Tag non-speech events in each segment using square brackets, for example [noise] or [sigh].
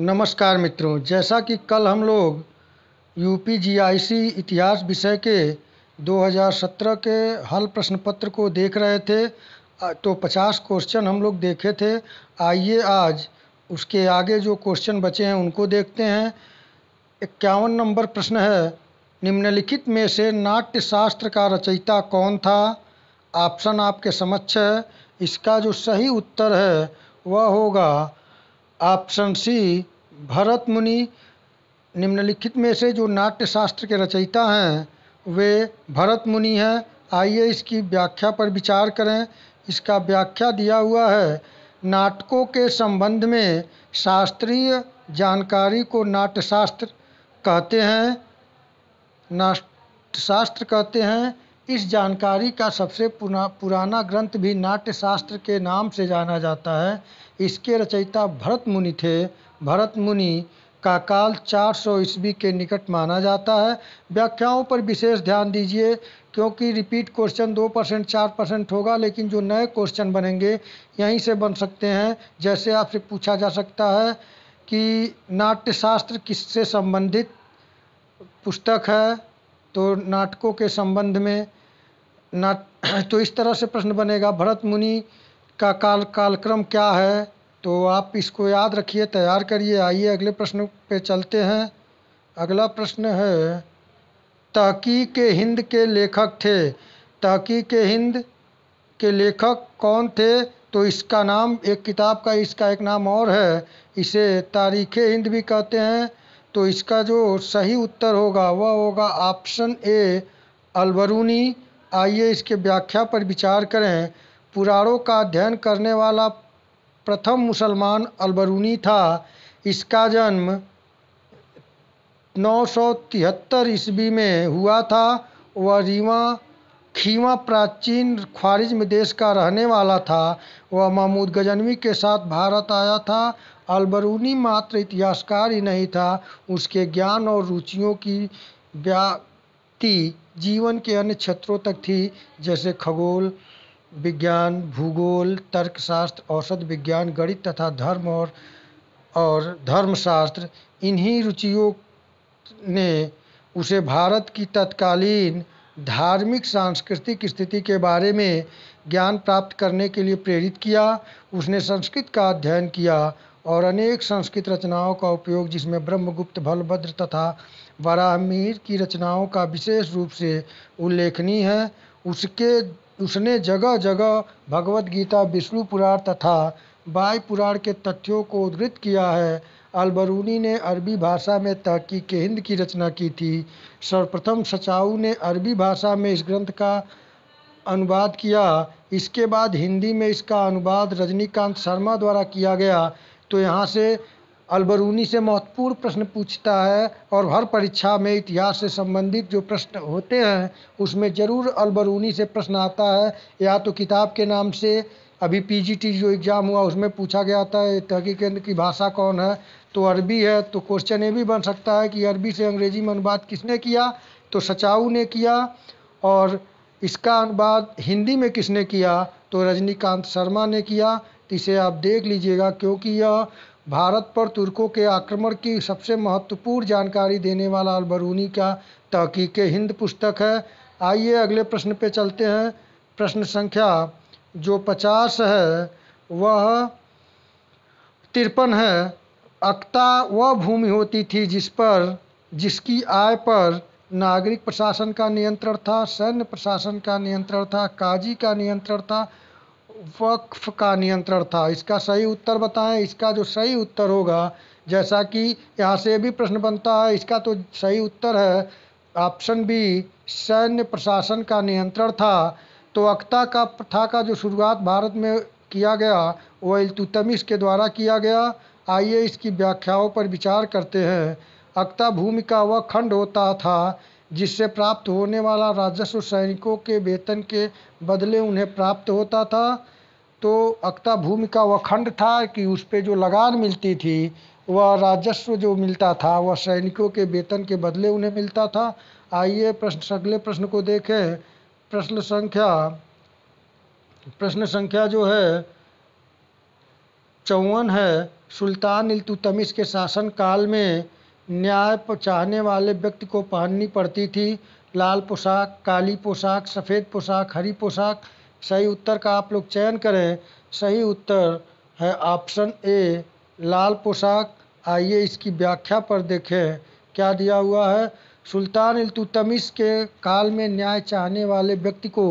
नमस्कार मित्रों जैसा कि कल हम लोग यू पी जी आई सी इतिहास विषय के 2017 के हल प्रश्न पत्र को देख रहे थे तो 50 क्वेश्चन हम लोग देखे थे आइए आज उसके आगे जो क्वेश्चन बचे हैं उनको देखते हैं इक्यावन नंबर प्रश्न है निम्नलिखित में से नाट्य शास्त्र का रचयिता कौन था ऑप्शन आपके समक्ष है इसका जो सही उत्तर है वह होगा ऑप्शन सी भरत मुनि निम्नलिखित में से जो नाट्य शास्त्र के रचयिता हैं वे भरत मुनि हैं आइए इसकी व्याख्या पर विचार करें इसका व्याख्या दिया हुआ है नाटकों के संबंध में शास्त्रीय जानकारी को नाट्यशास्त्र कहते हैं नाट्यशास्त्र कहते हैं इस जानकारी का सबसे पुरा पुराना ग्रंथ भी नाट्यशास्त्र के नाम से जाना जाता है इसके रचयिता भरत मुनि थे भरत मुनि का काल 400 ईस्वी के निकट माना जाता है व्याख्याओं पर विशेष ध्यान दीजिए क्योंकि रिपीट क्वेश्चन दो परसेंट चार परसेंट होगा लेकिन जो नए क्वेश्चन बनेंगे यहीं से बन सकते हैं जैसे आपसे पूछा जा सकता है कि नाट्यशास्त्र किससे संबंधित पुस्तक है तो नाटकों के संबंध में नाट [clears throat] तो इस तरह से प्रश्न बनेगा भरत मुनि का काल कालक्रम क्या है तो आप इसको याद रखिए तैयार करिए आइए अगले प्रश्न पे चलते हैं अगला प्रश्न है तहकीक हिंद के लेखक थे तहकीक हिंद के लेखक कौन थे तो इसका नाम एक किताब का इसका एक नाम और है इसे तारीख़ हिंद भी कहते हैं तो इसका जो सही उत्तर होगा वह होगा ऑप्शन ए अलबरूनी आइए इसके व्याख्या पर विचार करें पुराणों का अध्ययन करने वाला प्रथम मुसलमान अलबरूनी था इसका जन्म 973 ईस्वी में हुआ था वह रीवा खीमा प्राचीन ख्वारिज में देश का रहने वाला था वह महमूद गजनवी के साथ भारत आया था अलबरूनी मात्र इतिहासकार ही नहीं था उसके ज्ञान और रुचियों की व्याप्ति जीवन के अन्य क्षेत्रों तक थी जैसे खगोल विज्ञान भूगोल तर्कशास्त्र औषध विज्ञान गणित तथा धर्म और और धर्मशास्त्र इन्हीं रुचियों ने उसे भारत की तत्कालीन धार्मिक सांस्कृतिक स्थिति के बारे में ज्ञान प्राप्त करने के लिए प्रेरित किया उसने संस्कृत का अध्ययन किया और अनेक संस्कृत रचनाओं का उपयोग जिसमें ब्रह्मगुप्त भलभद्र तथा वराहमीर की रचनाओं का विशेष रूप से उल्लेखनीय है उसके उसने जगह जगह गीता विष्णु पुराण तथा बाय पुराण के तथ्यों को उद्धृत किया है अलबरूनी ने अरबी भाषा में तहकी के हिंद की रचना की थी सर्वप्रथम सचाऊ ने अरबी भाषा में इस ग्रंथ का अनुवाद किया इसके बाद हिंदी में इसका अनुवाद रजनीकांत शर्मा द्वारा किया गया तो यहाँ से अलबरूनी से महत्वपूर्ण प्रश्न पूछता है और हर परीक्षा में इतिहास से संबंधित जो प्रश्न होते हैं उसमें ज़रूर अलबरूनी से प्रश्न आता है या तो किताब के नाम से अभी पीजीटी जो एग्ज़ाम हुआ उसमें पूछा गया था तहकी केंद्र की भाषा कौन है तो अरबी है तो क्वेश्चन ये भी बन सकता है कि अरबी से अंग्रेज़ी में अनुवाद किसने किया तो सचाऊ ने किया और इसका अनुवाद हिंदी में किसने किया तो रजनीकांत शर्मा ने किया तो इसे आप देख लीजिएगा क्योंकि यह भारत पर तुर्कों के आक्रमण की सबसे महत्वपूर्ण जानकारी देने वाला अलबरूनी का तहकीक हिंद पुस्तक है आइए अगले प्रश्न पे चलते हैं प्रश्न संख्या जो पचास है वह तिरपन है अक्ता वह भूमि होती थी जिस पर जिसकी आय पर नागरिक प्रशासन का नियंत्रण था सैन्य प्रशासन का नियंत्रण था काजी का नियंत्रण था वक्फ का नियंत्रण था इसका सही उत्तर बताएं इसका जो सही उत्तर होगा जैसा कि यहाँ से भी प्रश्न बनता है इसका तो सही उत्तर है ऑप्शन बी सैन्य प्रशासन का नियंत्रण था तो अक्ता का प्रथा का जो शुरुआत भारत में किया गया वो इल्तुतमिश के द्वारा किया गया आइए इसकी व्याख्याओं पर विचार करते हैं अक्ता भूमि का वह खंड होता था जिससे प्राप्त होने वाला राजस्व सैनिकों के वेतन के बदले उन्हें प्राप्त होता था तो अक्ता भूमि का वह खंड था कि उस पर जो लगान मिलती थी वह राजस्व जो मिलता था वह सैनिकों के वेतन के बदले उन्हें मिलता था आइए प्रश्न अगले प्रश्न को देखें प्रश्न संख्या प्रश्न संख्या जो है चौवन है सुल्तान इल्तुतमिश के शासनकाल में न्याय चाहने वाले व्यक्ति को पहननी पड़ती थी लाल पोशाक काली पोशाक सफ़ेद पोशाक हरी पोशाक सही उत्तर का आप लोग चयन करें सही उत्तर है ऑप्शन ए लाल पोशाक आइए इसकी व्याख्या पर देखें क्या दिया हुआ है सुल्तान इल्तुतमिश के काल में न्याय चाहने वाले व्यक्ति को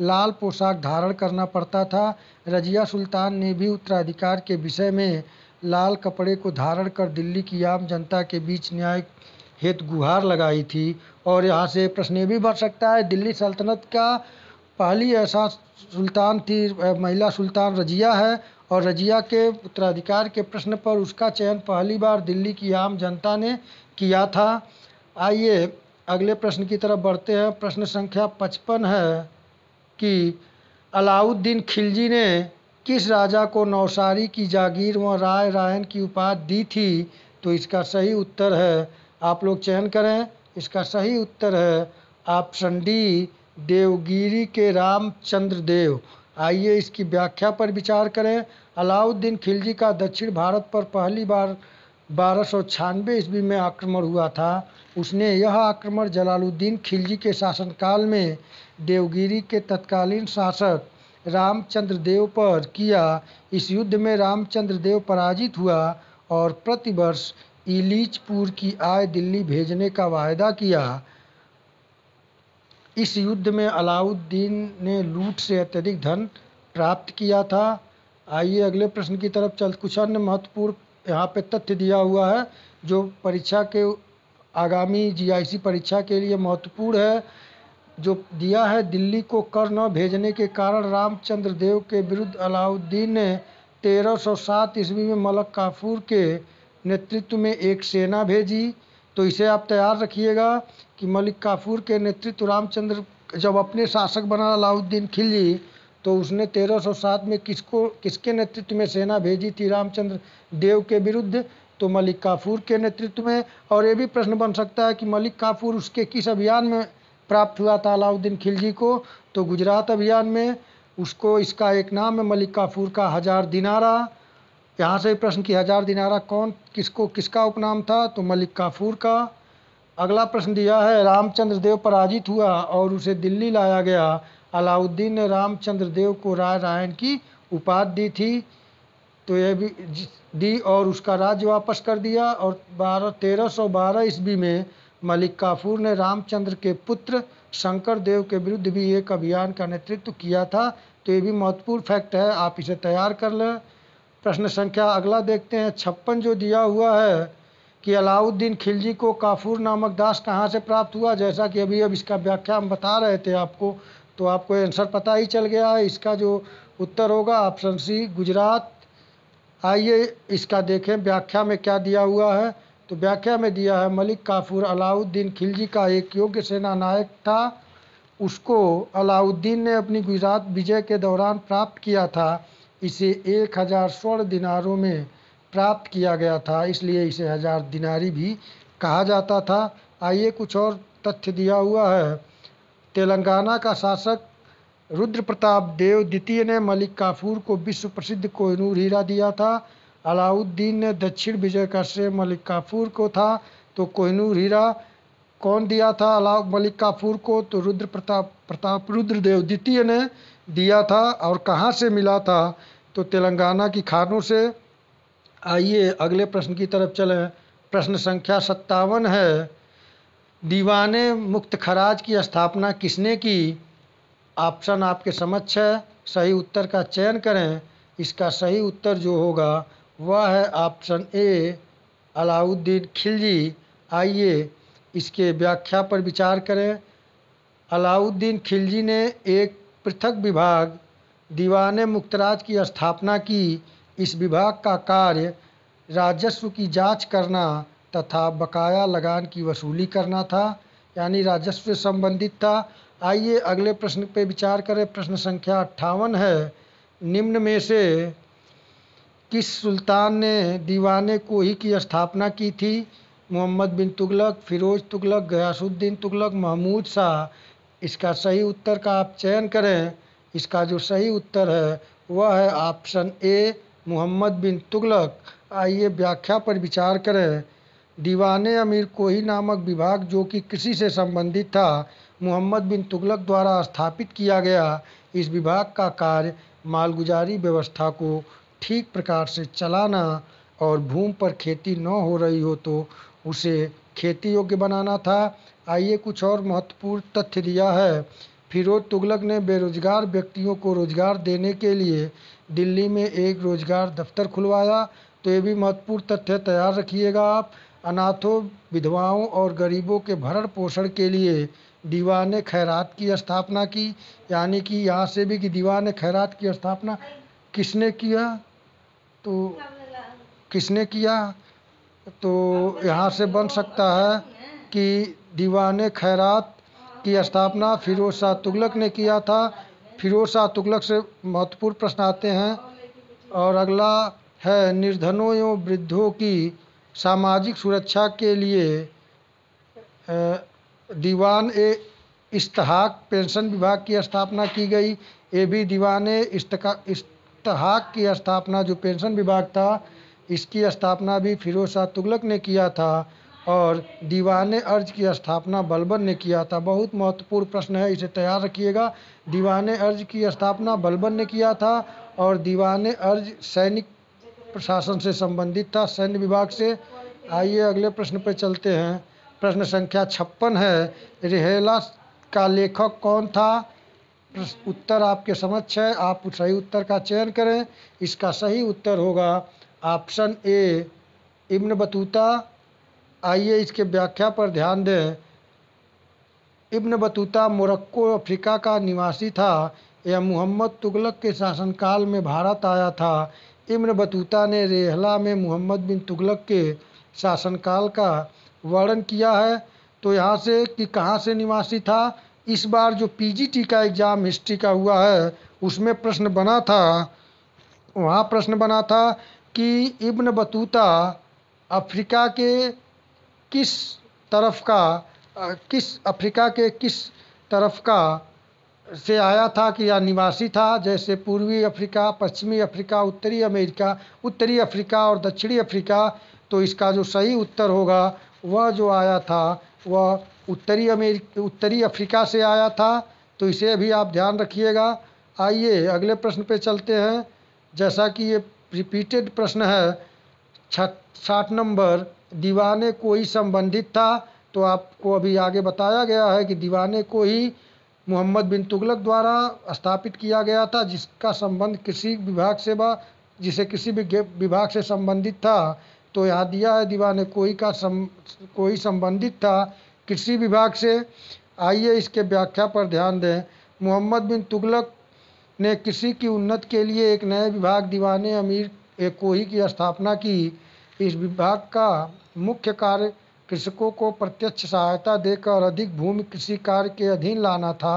लाल पोशाक धारण करना पड़ता था रजिया सुल्तान ने भी उत्तराधिकार के विषय में लाल कपड़े को धारण कर दिल्ली की आम जनता के बीच न्याय हेतु गुहार लगाई थी और यहाँ से प्रश्न ये भी बढ़ सकता है दिल्ली सल्तनत का पहली ऐसा सुल्तान थी महिला सुल्तान रज़िया है और रज़िया के उत्तराधिकार के प्रश्न पर उसका चयन पहली बार दिल्ली की आम जनता ने किया था आइए अगले प्रश्न की तरफ बढ़ते हैं प्रश्न संख्या पचपन है कि अलाउद्दीन खिलजी ने किस राजा को नौसारी की जागीर व राय रायन की उपाधि दी थी तो इसका सही उत्तर है आप लोग चयन करें इसका सही उत्तर है ऑप्शन डी देवगिरी के रामचंद्र देव आइए इसकी व्याख्या पर विचार करें अलाउद्दीन खिलजी का दक्षिण भारत पर पहली बार बारह सौ छियानवे ईस्वी में आक्रमण हुआ था उसने यह आक्रमण जलालुद्दीन खिलजी के शासनकाल में देवगिरी के तत्कालीन शासक रामचंद्र देव पर किया इस युद्ध में रामचंद्र देव पराजित हुआ और प्रतिवर्ष इलीचपुर की आय दिल्ली भेजने का वायदा किया इस युद्ध में अलाउद्दीन ने लूट से अत्यधिक धन प्राप्त किया था आइए अगले प्रश्न की तरफ चल कुछ अन्य महत्वपूर्ण यहाँ पे तथ्य दिया हुआ है जो परीक्षा के आगामी जीआईसी परीक्षा के लिए महत्वपूर्ण है जो दिया है दिल्ली को कर न भेजने के कारण रामचंद्र देव के विरुद्ध अलाउद्दीन ने तेरह सौ सात ईस्वी में मलक काफूर के नेतृत्व में एक सेना भेजी तो इसे आप तैयार रखिएगा कि मलिक काफूर के नेतृत्व रामचंद्र जब अपने शासक बना अलाउद्दीन खिलजी तो उसने 1307 में किसको किसके नेतृत्व में सेना भेजी थी रामचंद्र देव के विरुद्ध तो मलिक काफूर के नेतृत्व में और ये भी प्रश्न बन सकता है कि मलिक काफूर उसके किस अभियान में प्राप्त हुआ था अलाउद्दीन खिलजी को तो गुजरात अभियान में उसको इसका एक नाम है मलिक काफूर का हज़ार दिनारा यहाँ से प्रश्न की हज़ार दिनारा कौन किसको किसका उपनाम था तो मलिक काफूर का अगला प्रश्न दिया है रामचंद्र देव पराजित हुआ और उसे दिल्ली लाया गया अलाउद्दीन ने रामचंद्र देव को राय रायन की उपाधि दी थी तो यह भी दी और उसका राज्य वापस कर दिया और बारह तेरह सौ बारह ईस्वी में मलिक काफूर ने रामचंद्र के पुत्र शंकर देव के विरुद्ध भी एक अभियान का नेतृत्व किया था तो ये भी महत्वपूर्ण फैक्ट है आप इसे तैयार कर लें प्रश्न संख्या अगला देखते हैं छप्पन जो दिया हुआ है कि अलाउद्दीन खिलजी को काफूर नामक दास कहाँ से प्राप्त हुआ जैसा कि अभी अब इसका व्याख्या हम बता रहे थे आपको तो आपको आंसर पता ही चल गया है इसका जो उत्तर होगा ऑप्शन सी गुजरात आइए इसका देखें व्याख्या में क्या दिया हुआ है तो व्याख्या में दिया है मलिक काफूर अलाउद्दीन खिलजी का एक योग्य सेना नायक था उसको अलाउद्दीन ने अपनी गुजरात विजय के दौरान प्राप्त किया था इसे एक हज़ार स्वर्ण दिनारों में प्राप्त किया गया था इसलिए इसे हज़ार दिनारी भी कहा जाता था आइए कुछ और तथ्य दिया हुआ है तेलंगाना का शासक रुद्र प्रताप देव द्वितीय ने मलिक काफूर को विश्व प्रसिद्ध कोहनूर हीरा दिया था अलाउद्दीन ने दक्षिण विजय का श्रेय मलिक काफूर को था तो कोहनूर हीरा कौन दिया था अलाउ मलिक काफूर को तो रुद्र प्रताप प्रताप रुद्रदेव द्वितीय ने दिया था और कहाँ से मिला था तो तेलंगाना की खानों से आइए अगले प्रश्न की तरफ चलें प्रश्न संख्या सत्तावन है दीवाने मुक्त खराज की स्थापना किसने की ऑप्शन आपके समक्ष है सही उत्तर का चयन करें इसका सही उत्तर जो होगा वह है ऑप्शन ए अलाउद्दीन खिलजी आइए इसके व्याख्या पर विचार करें अलाउद्दीन खिलजी ने एक पृथक विभाग दीवान मुक्तराज की स्थापना की इस विभाग का कार्य राजस्व की जांच करना तथा बकाया लगान की वसूली करना था यानी राजस्व से संबंधित था आइए अगले प्रश्न पर विचार करें प्रश्न संख्या अट्ठावन है निम्न में से किस सुल्तान ने दीवान को कोही की स्थापना की थी मोहम्मद बिन तुगलक फ़िरोज़ तुगलक गयासुद्दीन तुगलक महमूद शाह इसका सही उत्तर का आप चयन करें इसका जो सही उत्तर है वह है ऑप्शन ए मोहम्मद बिन तुगलक आइए व्याख्या पर विचार करें दीवान अमीर कोही नामक विभाग जो कि कृषि से संबंधित था मोहम्मद बिन तुगलक द्वारा स्थापित किया गया इस विभाग का कार्य मालगुजारी व्यवस्था को ठीक प्रकार से चलाना और भूमि पर खेती न हो रही हो तो उसे खेती योग्य बनाना था आइए कुछ और महत्वपूर्ण तथ्य दिया है फिरोज तुगलक ने बेरोजगार व्यक्तियों को रोजगार देने के लिए दिल्ली में एक रोजगार दफ्तर खुलवाया तो ये भी महत्वपूर्ण तथ्य तैयार रखिएगा आप अनाथों विधवाओं और गरीबों के भरण पोषण के लिए दीवान खैरात की स्थापना की यानी कि यहाँ से भी कि दीवान खैरात की स्थापना किसने किया तो किसने किया तो यहाँ से बन सकता है कि दीवान खैरात की स्थापना फ़िरोज़ शाह तुगलक ने किया था फ़िरोज़ शाह तुगलक से महत्वपूर्ण प्रश्न आते हैं और अगला है निर्धनों एवं वृद्धों की सामाजिक सुरक्षा के लिए दीवान ए इस्तहाक पेंशन विभाग की स्थापना की गई ये भी दीवान इस्तका हाक की स्थापना जो पेंशन विभाग था इसकी स्थापना भी फिरोज शाह तुगलक ने किया था और दीवान अर्ज की स्थापना बलबन ने किया था बहुत महत्वपूर्ण प्रश्न है इसे तैयार रखिएगा दीवान अर्ज की स्थापना बलबन ने किया था और दीवान अर्ज सैनिक प्रशासन से संबंधित था सैन्य विभाग से आइए अगले प्रश्न पर चलते हैं प्रश्न संख्या छप्पन है रेहेला का लेखक कौन था उत्तर आपके समक्ष है आप सही उत्तर का चयन करें इसका सही उत्तर होगा ऑप्शन ए इब्न बतूता आइए इसके व्याख्या पर ध्यान दें इब्न बतूता मोरक्को अफ्रीका का निवासी था यह मोहम्मद तुगलक के शासनकाल में भारत आया था इब्न बतूता ने रेहला में मोहम्मद बिन तुगलक के शासनकाल का वर्णन किया है तो यहाँ से कि कहाँ से निवासी था इस बार जो पीजीटी का एग्ज़ाम हिस्ट्री का हुआ है उसमें प्रश्न बना था वहाँ प्रश्न बना था कि इब्न बतूता अफ्रीका के किस तरफ का किस अफ्रीका के किस तरफ का से आया था कि या निवासी था जैसे पूर्वी अफ्रीका पश्चिमी अफ्रीका उत्तरी अमेरिका उत्तरी अफ्रीका और दक्षिणी अफ्रीका तो इसका जो सही उत्तर होगा वह जो आया था वह उत्तरी अमेरिक उत्तरी अफ्रीका से आया था तो इसे भी आप ध्यान रखिएगा आइए अगले प्रश्न पे चलते हैं जैसा कि ये रिपीटेड प्रश्न है साठ नंबर दीवाने कोई संबंधित था तो आपको अभी आगे बताया गया है कि दीवाने को ही मोहम्मद बिन तुगलक द्वारा स्थापित किया गया था जिसका संबंध कृषि विभाग से बा जिसे किसी भी विभाग से संबंधित था तो यहाँ दिया है दीवाने कोई का सम कोई संबंधित था कृषि विभाग से आइए इसके व्याख्या पर ध्यान दें मोहम्मद बिन तुगलक ने कृषि की उन्नति के लिए एक नए विभाग दीवान अमीर एकोही की स्थापना की इस विभाग का मुख्य कार्य कृषकों को प्रत्यक्ष सहायता देकर अधिक भूमि कृषि कार्य के अधीन लाना था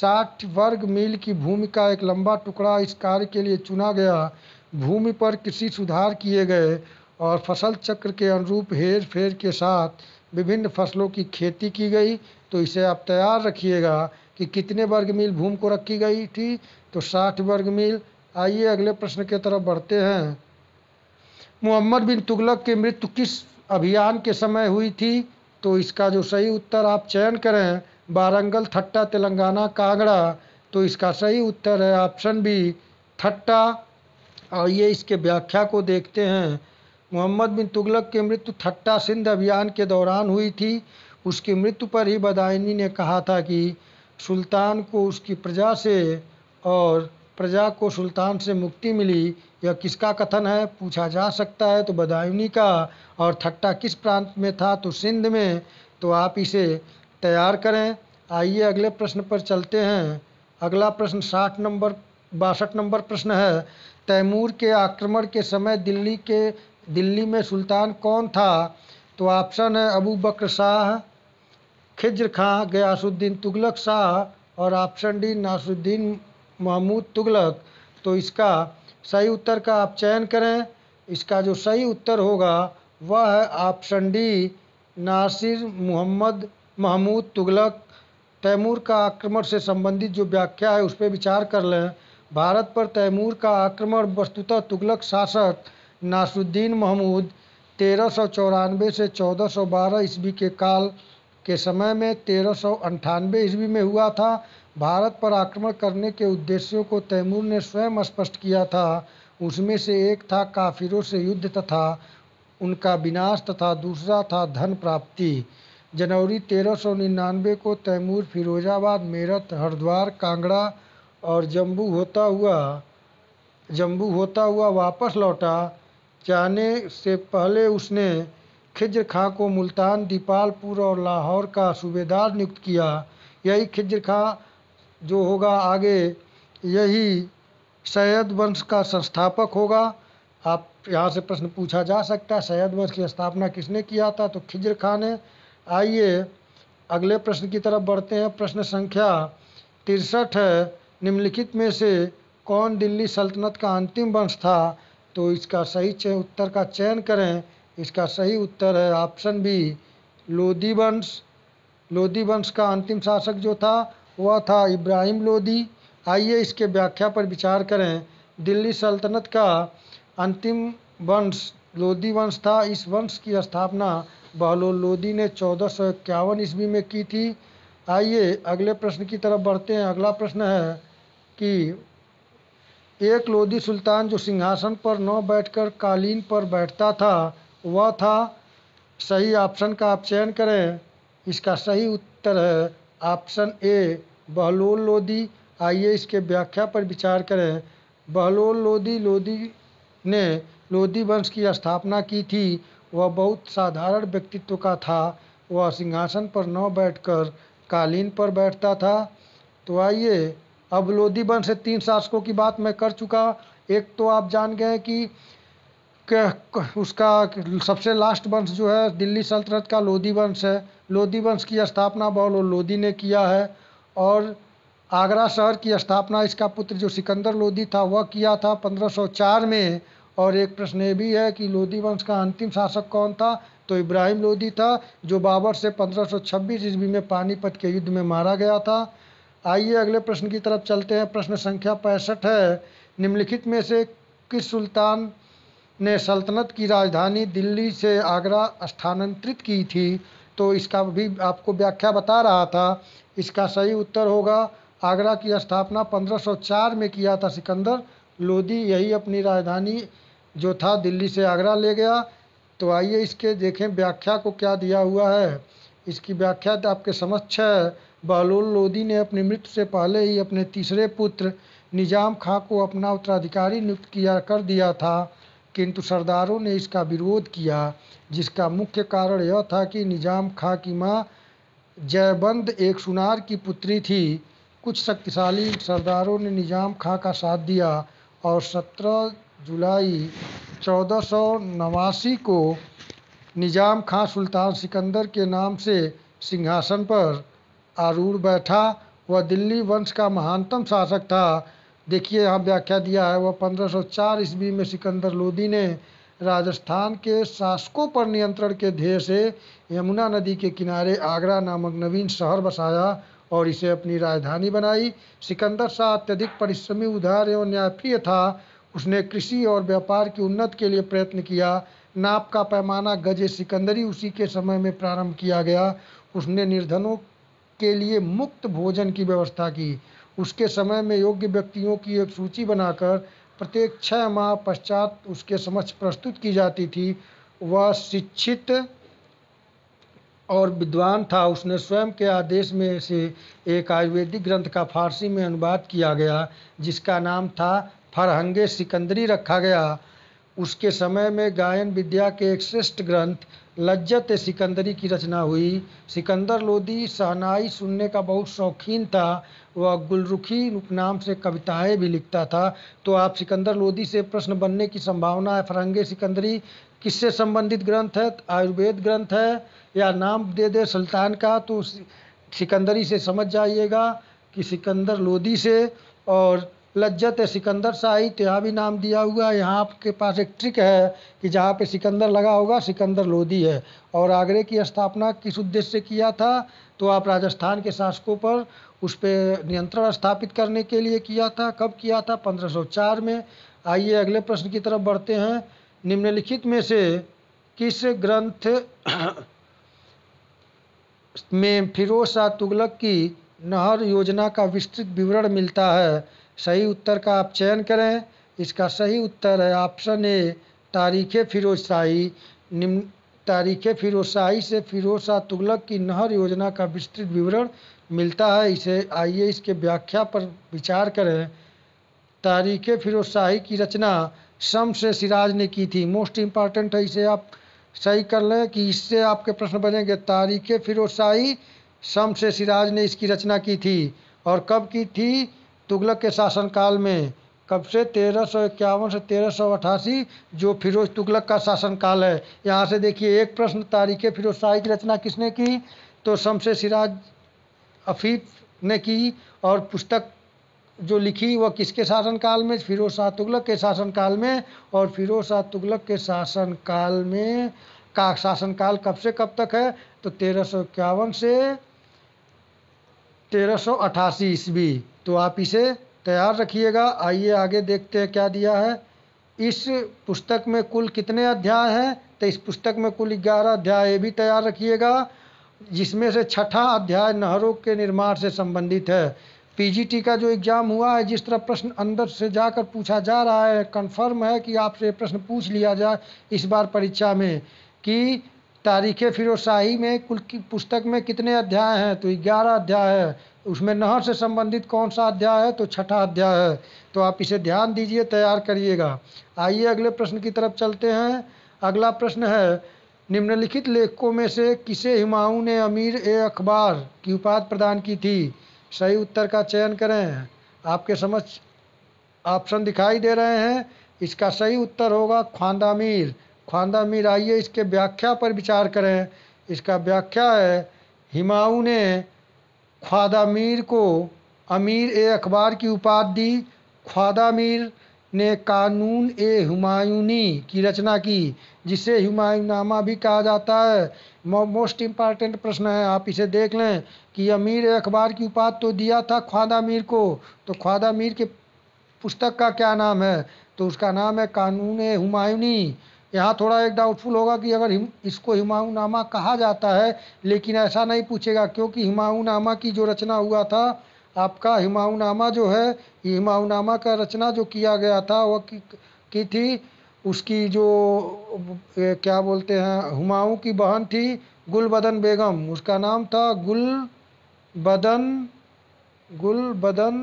साठ वर्ग मील की भूमि का एक लंबा टुकड़ा इस कार्य के लिए चुना गया भूमि पर कृषि सुधार किए गए और फसल चक्र के अनुरूप हेर फेर के साथ विभिन्न फसलों की खेती की गई तो इसे आप तैयार रखिएगा कि कितने वर्ग मील भूमि को रखी गई थी तो साठ वर्ग मील आइए अगले प्रश्न की तरफ बढ़ते हैं मोहम्मद बिन तुगलक की मृत्यु किस अभियान के समय हुई थी तो इसका जो सही उत्तर आप चयन करें बारंगल थट्टा तेलंगाना कांगड़ा तो इसका सही उत्तर है ऑप्शन बी थट्टा और ये इसके व्याख्या को देखते हैं मोहम्मद बिन तुगलक की मृत्यु थट्टा सिंध अभियान के दौरान हुई थी उसकी मृत्यु पर ही बदायनी ने कहा था कि सुल्तान को उसकी प्रजा से और प्रजा को सुल्तान से मुक्ति मिली यह किसका कथन है पूछा जा सकता है तो बदायूनी का और थट्टा किस प्रांत में था तो सिंध में तो आप इसे तैयार करें आइए अगले प्रश्न पर चलते हैं अगला प्रश्न साठ नंबर बासठ नंबर प्रश्न है तैमूर के आक्रमण के समय दिल्ली के दिल्ली में सुल्तान कौन था तो ऑप्शन है अबू बकर शाह खिज्र खां गयासुद्दीन तुगलक शाह और ऑप्शन डी नासुद्दीन महमूद तुगलक तो इसका सही उत्तर का आप चयन करें इसका जो सही उत्तर होगा वह है ऑप्शन डी नासिर मोहम्मद महमूद तुगलक तैमूर का आक्रमण से संबंधित जो व्याख्या है उस पर विचार कर लें भारत पर तैमूर का आक्रमण वस्तुतः तुगलक शासक नासुद्दीन महमूद तेरह सौ चौरानवे से चौदह सौ बारह ईस्वी के काल के समय में तेरह सौ अंठानवे ईस्वी में हुआ था भारत पर आक्रमण करने के उद्देश्यों को तैमूर ने स्वयं स्पष्ट किया था उसमें से एक था काफिरों से युद्ध तथा उनका विनाश तथा दूसरा था धन प्राप्ति जनवरी तेरह सौ निन्यानवे को तैमूर फिरोजाबाद मेरठ हरिद्वार कांगड़ा और जम्बू होता हुआ जम्बू होता हुआ वापस लौटा जाने से पहले उसने ख़िज़्र खां को मुल्तान दीपालपुर और लाहौर का सूबेदार नियुक्त किया यही ख़िज़्र खां जो होगा आगे यही सैयद वंश का संस्थापक होगा आप यहाँ से प्रश्न पूछा जा सकता है सैयद वंश की स्थापना किसने किया था तो खिज्र खां ने आइए अगले प्रश्न की तरफ बढ़ते हैं प्रश्न संख्या तिरसठ है निम्नलिखित में से कौन दिल्ली सल्तनत का अंतिम वंश था तो इसका सही चयन उत्तर का चयन करें इसका सही उत्तर है ऑप्शन बी लोधी वंश लोधी वंश का अंतिम शासक जो था वह था इब्राहिम लोधी आइए इसके व्याख्या पर विचार करें दिल्ली सल्तनत का अंतिम वंश लोधी वंश था इस वंश की स्थापना बहलोल लोधी ने चौदह सौ इक्यावन ईस्वी में की थी आइए अगले प्रश्न की तरफ बढ़ते हैं अगला प्रश्न है कि एक लोदी सुल्तान जो सिंहासन पर न बैठकर कालीन पर बैठता था वह था सही ऑप्शन का आप चयन करें इसका सही उत्तर है ऑप्शन ए बहलोल लोदी आइए इसके व्याख्या पर विचार करें बहलोल लोदी लोदी ने लोदी वंश की स्थापना की थी वह बहुत साधारण व्यक्तित्व का था वह सिंहासन पर न बैठकर कालीन पर बैठता था तो आइए अब वंश से तीन शासकों की बात मैं कर चुका एक तो आप जान गए कि उसका सबसे लास्ट वंश जो है दिल्ली सल्तनत का लोधी वंश है लोधी वंश की स्थापना बहुत लोधी ने किया है और आगरा शहर की स्थापना इसका पुत्र जो सिकंदर लोधी था वह किया था 1504 में और एक प्रश्न ये भी है कि लोधी वंश का अंतिम शासक कौन था तो इब्राहिम लोधी था जो बाबर से 1526 सौ ईस्वी में पानीपत के युद्ध में मारा गया था आइए अगले प्रश्न की तरफ चलते हैं प्रश्न संख्या पैंसठ है निम्नलिखित में से किस सुल्तान ने सल्तनत की राजधानी दिल्ली से आगरा स्थानांतरित की थी तो इसका भी आपको व्याख्या बता रहा था इसका सही उत्तर होगा आगरा की स्थापना 1504 में किया था सिकंदर लोदी यही अपनी राजधानी जो था दिल्ली से आगरा ले गया तो आइए इसके देखें व्याख्या को क्या दिया हुआ है इसकी व्याख्या तो आपके समक्ष है बहलोल लोदी ने अपनी मृत्यु से पहले ही अपने तीसरे पुत्र निजाम खां को अपना उत्तराधिकारी नियुक्त किया कर दिया था किंतु सरदारों ने इसका विरोध किया जिसका मुख्य कारण यह था कि निजाम खां की माँ जयबंद एक सुनार की पुत्री थी कुछ शक्तिशाली सरदारों ने निजाम खां का साथ दिया और 17 जुलाई चौदह को निजाम खां सुल्तान सिकंदर के नाम से सिंहासन पर आरूढ़ बैठा वह दिल्ली वंश का महानतम शासक था देखिए यहाँ व्याख्या दिया है वह 1504 ईस्वी में सिकंदर लोदी ने राजस्थान के शासकों पर नियंत्रण के ध्येय से यमुना नदी के किनारे आगरा नामक नवीन शहर बसाया और इसे अपनी राजधानी बनाई सिकंदर शाह अत्यधिक परिश्रमी उदार एवं न्यायप्रिय था उसने कृषि और व्यापार की उन्नत के लिए प्रयत्न किया नाप का पैमाना गजे सिकंदरी उसी के समय में प्रारंभ किया गया उसने निर्धनों के लिए मुक्त भोजन की व्यवस्था की उसके समय में योग्य व्यक्तियों की एक सूची बनाकर प्रत्येक छः माह पश्चात उसके समक्ष प्रस्तुत की जाती थी वह शिक्षित और विद्वान था उसने स्वयं के आदेश में से एक आयुर्वेदिक ग्रंथ का फारसी में अनुवाद किया गया जिसका नाम था फरहंगे सिकंदरी रखा गया उसके समय में गायन विद्या के एक श्रेष्ठ ग्रंथ लज्जत सिकंदरी की रचना हुई सिकंदर लोदी सहनाई सुनने का बहुत शौकीन था वह गुलरुखी उपनाम से कविताएं भी लिखता था तो आप सिकंदर लोदी से प्रश्न बनने की संभावना है फरंगे सिकंदरी किससे संबंधित ग्रंथ है आयुर्वेद ग्रंथ है या नाम दे दे सुल्तान का तो सिकंदरी से समझ जाइएगा कि सिकंदर लोदी से और लज्जत सिकंदर शाही यहाँ भी नाम दिया हुआ है यहाँ आपके पास एक ट्रिक है कि जहाँ पे सिकंदर लगा होगा सिकंदर लोधी है और आगरे की स्थापना किस उद्देश्य से किया था तो आप राजस्थान के शासकों पर उस पर नियंत्रण स्थापित करने के लिए किया था कब किया था 1504 में आइए अगले प्रश्न की तरफ बढ़ते हैं निम्नलिखित में से किस ग्रंथ में फिरोज शाह तुगलक की नहर योजना का विस्तृत विवरण मिलता है सही उत्तर का आप चयन करें इसका सही उत्तर है ऑप्शन ए तारीख़ फिरोजशाही निम्न तारीख़ फिरोजशाही से फ़िरोज़ तुगलक की नहर योजना का विस्तृत विवरण मिलता है इसे आइए इसके व्याख्या पर विचार करें तारीख़ फिरोजशाही की रचना शम से सिराज ने की थी मोस्ट इम्पॉर्टेंट है इसे आप सही कर लें कि इससे आपके प्रश्न बनेंगे तारीख़ फिरोजशाही शम से सिराज ने इसकी रचना की थी और कब की थी तुगलक के शासनकाल में कब से तेरह सौ इक्यावन से तेरह सौ अठासी जो फिरोज तुगलक का शासनकाल है यहाँ से देखिए एक प्रश्न तारीख फिरोज शाही की रचना किसने की तो शमशे सिराज अफीफ ने की और पुस्तक जो लिखी वह किसके शासनकाल में फिरोज शाह तुगलक के शासनकाल में और फिरोज शाह तुगलक के शासनकाल में का शासनकाल कब से कब तक है तो तेरह सौ इक्यावन से तेरह सौ अठासी ईस्वी तो आप इसे तैयार रखिएगा आइए आगे देखते हैं क्या दिया है इस पुस्तक में कुल कितने अध्याय हैं तो इस पुस्तक में कुल ग्यारह अध्याय ये भी तैयार रखिएगा जिसमें से छठा अध्याय नहरों के निर्माण से संबंधित है पीजीटी का जो एग्ज़ाम हुआ है जिस तरह प्रश्न अंदर से जाकर पूछा जा रहा है कंफर्म है कि आपसे प्रश्न पूछ लिया जाए इस बार परीक्षा में कि तारीख़ फ़िरोज़शाही में कुल की पुस्तक में कितने अध्याय हैं तो ग्यारह अध्याय है उसमें नहर से संबंधित कौन सा अध्याय है तो छठा अध्याय है तो आप इसे ध्यान दीजिए तैयार करिएगा आइए अगले प्रश्न की तरफ चलते हैं अगला प्रश्न है निम्नलिखित लेखकों में से किसे हिमाऊ ने अमीर ए अखबार की उपाधि प्रदान की थी सही उत्तर का चयन करें आपके समझ ऑप्शन दिखाई दे रहे हैं इसका सही उत्तर होगा मीर खानदा मीर आइए इसके व्याख्या पर विचार करें इसका व्याख्या है हिमाऊ ने ख्वादा मीर को अमीर ए अखबार की उपाधि दी ख्वादा मीर ने कानून ए हुमायूनी की रचना की जिसे हुमायूनामा भी कहा जाता है मोस्ट इम्पॉर्टेंट प्रश्न है आप इसे देख लें कि अमीर अखबार की उपाध तो दिया था ख्वादा मीर को तो ख्वादा मीर के पुस्तक का क्या नाम है तो उसका नाम है कानून ए हुमायूनी यहाँ थोड़ा एक डाउटफुल होगा कि अगर हिम इसको नामा कहा जाता है लेकिन ऐसा नहीं पूछेगा क्योंकि नामा की जो रचना हुआ था आपका हिमाऊनामा जो है हिमाऊनामा का रचना जो किया गया था वह की, की थी उसकी जो ए, क्या बोलते हैं हुमाऊँ की बहन थी गुलबदन बेगम उसका नाम था गुल बदन गुल बदन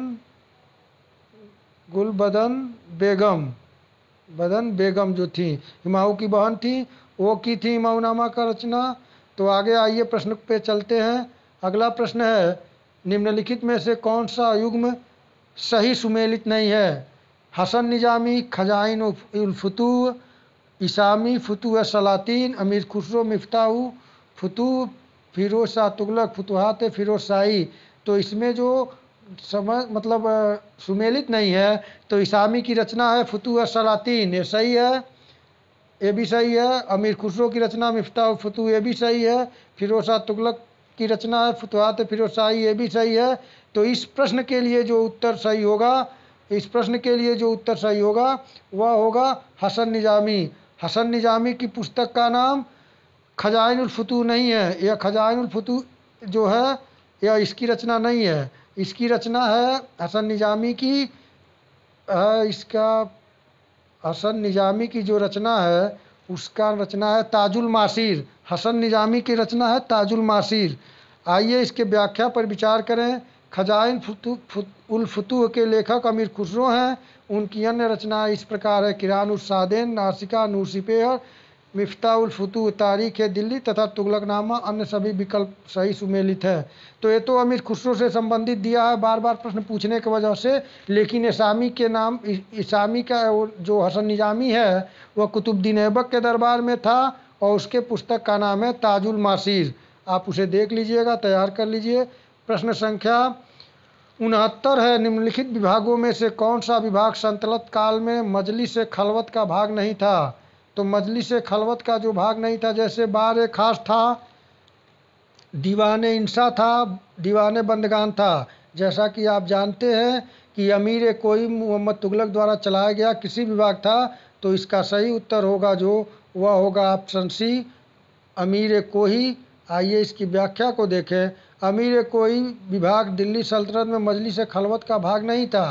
गुल बदन बेगम बदन बेगम जो थी हिमाऊ की बहन थी वो की थी हिमाऊ नामा का रचना तो आगे आइए प्रश्न पे चलते हैं अगला प्रश्न है निम्नलिखित में से कौन सा युग्म सही सुमेलित नहीं है हसन निजामी खजाइन उलफतू इसामी फतू सलातीन अमीर खुसरो मिफ्ताऊ फतू फिरोज शाह तुगलक फतूहत फिरोज शाही तो इसमें जो समझ मतलब सुमेलित नहीं है तो इसामी की रचना है फतूह सलातीन ये सही है ये भी सही है अमीर खुसरो की रचना मिफ्ता फतू ये भी सही है फिरोसा तुगलक की रचना है फतवात फिरोसाई ये भी सही है तो इस प्रश्न के लिए जो उत्तर सही होगा इस प्रश्न के लिए जो उत्तर सही होगा वह होगा हसन निजामी हसन निजामी की पुस्तक का नाम खजाइनफतू नहीं है यह खजाइनफतू जो है यह इसकी रचना नहीं है इसकी रचना है हसन निजामी की इसका हसन निजामी की जो रचना है उसका रचना है ताजुल मासीर हसन निजामी की रचना है ताजुल मासीर आइए इसके व्याख्या पर विचार करें खजाइन फुतु, फुत उलफतूह के लेखक अमीर खुसरो हैं उनकी अन्य रचना इस प्रकार है किरान उसादेन नासिका नूरसिपे और मफ्ताउलफतू तारीख दिल्ली तथा तुगलकनामा अन्य सभी विकल्प सही सुमेलित है तो ये तो अमीर खुसरो से संबंधित दिया है बार बार प्रश्न पूछने की वजह से लेकिन इसामी के नाम इसामी का जो हसन निजामी है वह कुतुबद्दीन ऐबक के दरबार में था और उसके पुस्तक का नाम है ताजुल मासीर आप उसे देख लीजिएगा तैयार कर लीजिए प्रश्न संख्या उनहत्तर है निम्नलिखित विभागों में से कौन सा विभाग संतलत काल में मजलिस से खलवत का भाग नहीं था तो मजलिस खलवत का जो भाग नहीं था जैसे बार खास था दीवान इंसा था दीवान बंदगान था जैसा कि आप जानते हैं कि अमीर कोई मोहम्मद तुगलक द्वारा चलाया गया किसी विभाग था तो इसका सही उत्तर होगा जो वह होगा ऑप्शन सी अमीर कोही आइए इसकी व्याख्या को देखें अमीर कोई विभाग दिल्ली सल्तनत में मजलिस खलवत का भाग नहीं था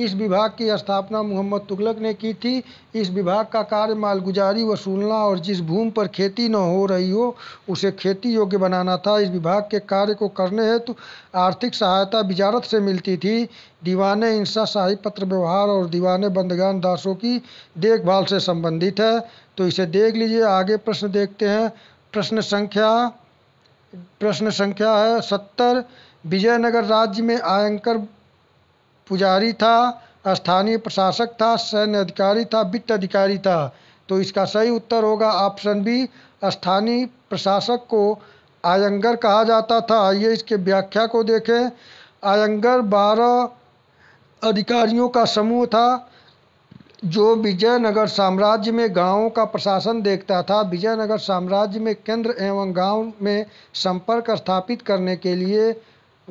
इस विभाग की स्थापना मोहम्मद तुगलक ने की थी इस विभाग का कार्य मालगुजारी वसूलना और जिस भूमि पर खेती न हो रही हो उसे खेती योग्य बनाना था इस विभाग के कार्य को करने हेतु आर्थिक सहायता विजारत से मिलती थी दीवान इंसा शाही पत्र व्यवहार और दीवान बंदगान दासों की देखभाल से संबंधित है तो इसे देख लीजिए आगे प्रश्न देखते हैं प्रश्न संख्या प्रश्न संख्या है सत्तर विजयनगर राज्य में आयंकर पुजारी था स्थानीय प्रशासक था सैन्य अधिकारी था वित्त अधिकारी था तो इसका सही उत्तर होगा ऑप्शन बी स्थानीय प्रशासक को आयंगर कहा जाता था आइए इसके व्याख्या को देखें आयंगर बारह अधिकारियों का समूह था जो विजयनगर साम्राज्य में गांवों का प्रशासन देखता था विजयनगर साम्राज्य में केंद्र एवं गांव में संपर्क स्थापित करने के लिए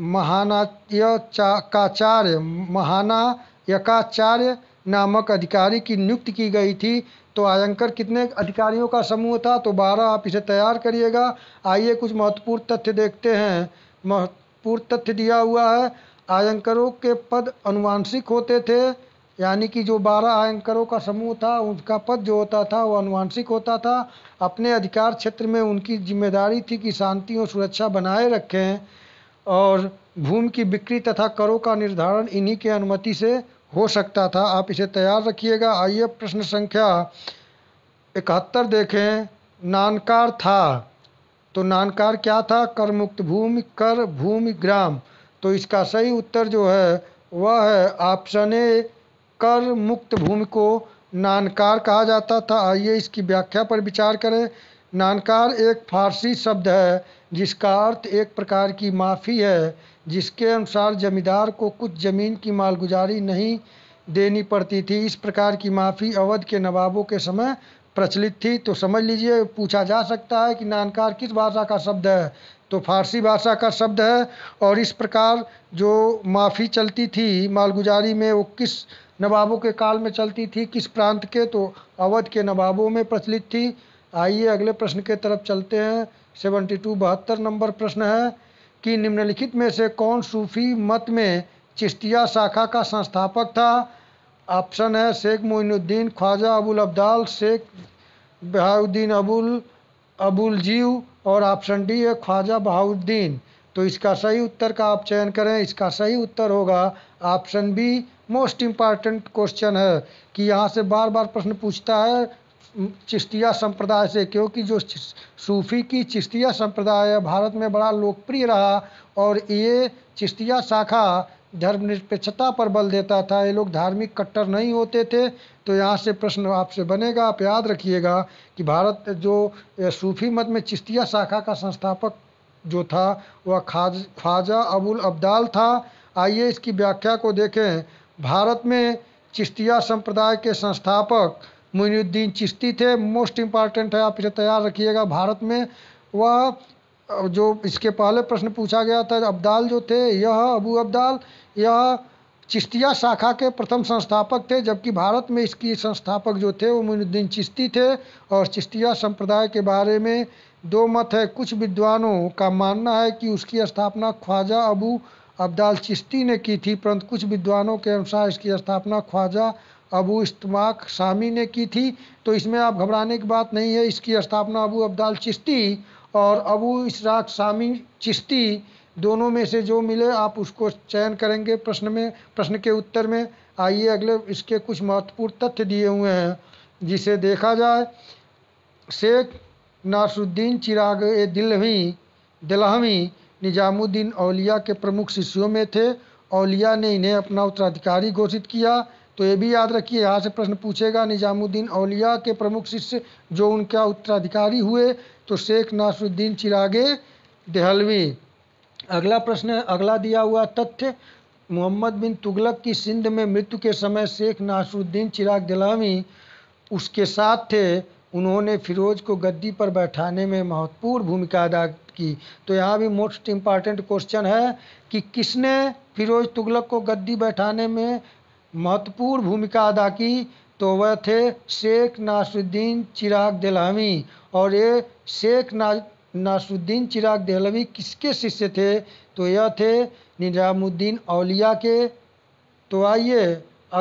महानायकाचार्य महानायकाचार्य नामक अधिकारी की नियुक्ति की गई थी तो आयंकर कितने अधिकारियों का समूह था तो बारह आप इसे तैयार करिएगा आइए कुछ महत्वपूर्ण तथ्य देखते हैं महत्वपूर्ण तथ्य दिया हुआ है आयंकरों के पद अनुवांशिक होते थे यानी कि जो बारह आयंकरों का समूह था उनका पद जो होता था वो अनुवांशिक होता था अपने अधिकार क्षेत्र में उनकी जिम्मेदारी थी कि शांति और सुरक्षा बनाए रखें और भूमि की बिक्री तथा करों का निर्धारण इन्हीं के अनुमति से हो सकता था आप इसे तैयार रखिएगा आइए प्रश्न संख्या इकहत्तर देखें नानकार था तो नानकार क्या था कर मुक्त भूमि कर भूमि ग्राम तो इसका सही उत्तर जो है वह है ऑप्शन ए कर मुक्त भूमि को नानकार कहा जाता था आइए इसकी व्याख्या पर विचार करें नानकार एक फारसी शब्द है जिसका अर्थ एक प्रकार की माफी है जिसके अनुसार जमींदार को कुछ जमीन की मालगुजारी नहीं देनी पड़ती थी इस प्रकार की माफ़ी अवध के नवाबों के समय प्रचलित थी तो समझ लीजिए पूछा जा सकता है कि नानकार किस भाषा का शब्द है तो फारसी भाषा का शब्द है और इस प्रकार जो माफ़ी चलती थी मालगुजारी में वो किस नवाबों के काल में चलती थी किस प्रांत के तो अवध के नवाबों में प्रचलित थी आइए अगले प्रश्न के तरफ चलते हैं सेवेंटी टू बहत्तर नंबर प्रश्न है कि निम्नलिखित में से कौन सूफी मत में चिश्तिया शाखा का संस्थापक था ऑप्शन है शेख मोइनुद्दीन ख्वाजा अबुल अब्दाल शेख बहाउद्दीन अबुल अबुल जीव और ऑप्शन डी है ख्वाजा बहाउद्दीन तो इसका सही उत्तर का आप चयन करें इसका सही उत्तर होगा option B most important question है कि यहाँ से बार बार प्रश्न पूछता है चिश्तिया संप्रदाय से क्योंकि जो सूफ़ी की चिश्तिया संप्रदाय है भारत में बड़ा लोकप्रिय रहा और ये चिश्तिया शाखा धर्मनिरपेक्षता पर बल देता था ये लोग धार्मिक कट्टर नहीं होते थे तो यहाँ से प्रश्न आपसे बनेगा आप याद रखिएगा कि भारत जो सूफ़ी मत में चिश्तिया शाखा का संस्थापक जो था वह खाज ख्वाजा अबुल अब्दाल था आइए इसकी व्याख्या को देखें भारत में चिश्तिया संप्रदाय के संस्थापक मोनुद्दीन चिश्ती थे मोस्ट इम्पॉर्टेंट है आप इसे तैयार रखिएगा भारत में वह जो इसके पहले प्रश्न पूछा गया था अब्दाल जो थे यह अबू अब्दाल यह चिश्तिया शाखा के प्रथम संस्थापक थे जबकि भारत में इसकी संस्थापक जो थे वो मोनुद्दीन चिश्ती थे और चिश्तिया संप्रदाय के बारे में दो मत है कुछ विद्वानों का मानना है कि उसकी स्थापना ख्वाजा अबू अब्दाल चिश्ती ने की थी परंतु कुछ विद्वानों के अनुसार इसकी स्थापना ख्वाजा अबू इस्तमाक शामी ने की थी तो इसमें आप घबराने की बात नहीं है इसकी स्थापना अबू अब्दाल चिश्ती और अबू इसराक शामी चिश्ती दोनों में से जो मिले आप उसको चयन करेंगे प्रश्न में प्रश्न के उत्तर में आइए अगले इसके कुछ महत्वपूर्ण तथ्य दिए हुए हैं जिसे देखा जाए शेख नासुद्दीन चिराग ए दिल्हवी दिलहवी निजामुद्दीन अलिया के प्रमुख शिष्यों में थे अलिया ने इन्हें अपना उत्तराधिकारी घोषित किया तो ये भी याद रखिए यहाँ से प्रश्न पूछेगा निजामुद्दीन औलिया के प्रमुख शिष्य जो उनका उत्तराधिकारी हुए तो शेख नासरुद्दीन चिरागे देहलवी अगला प्रश्न अगला दिया हुआ तथ्य मोहम्मद बिन तुगलक की सिंध में मृत्यु के समय शेख नासरुद्दीन चिराग दलामी उसके साथ थे उन्होंने फिरोज को गद्दी पर बैठाने में महत्वपूर्ण भूमिका अदा की तो यहाँ भी मोस्ट इम्पॉर्टेंट क्वेश्चन है कि किसने फिरोज तुगलक को गद्दी बैठाने में महत्वपूर्ण भूमिका अदा की तो वह थे शेख नासुद्दीन चिराग दहलवी और ये शेख ना नासुद्दीन चिराग दहलवी किसके शिष्य थे तो यह थे निजामुद्दीन अलिया के तो आइए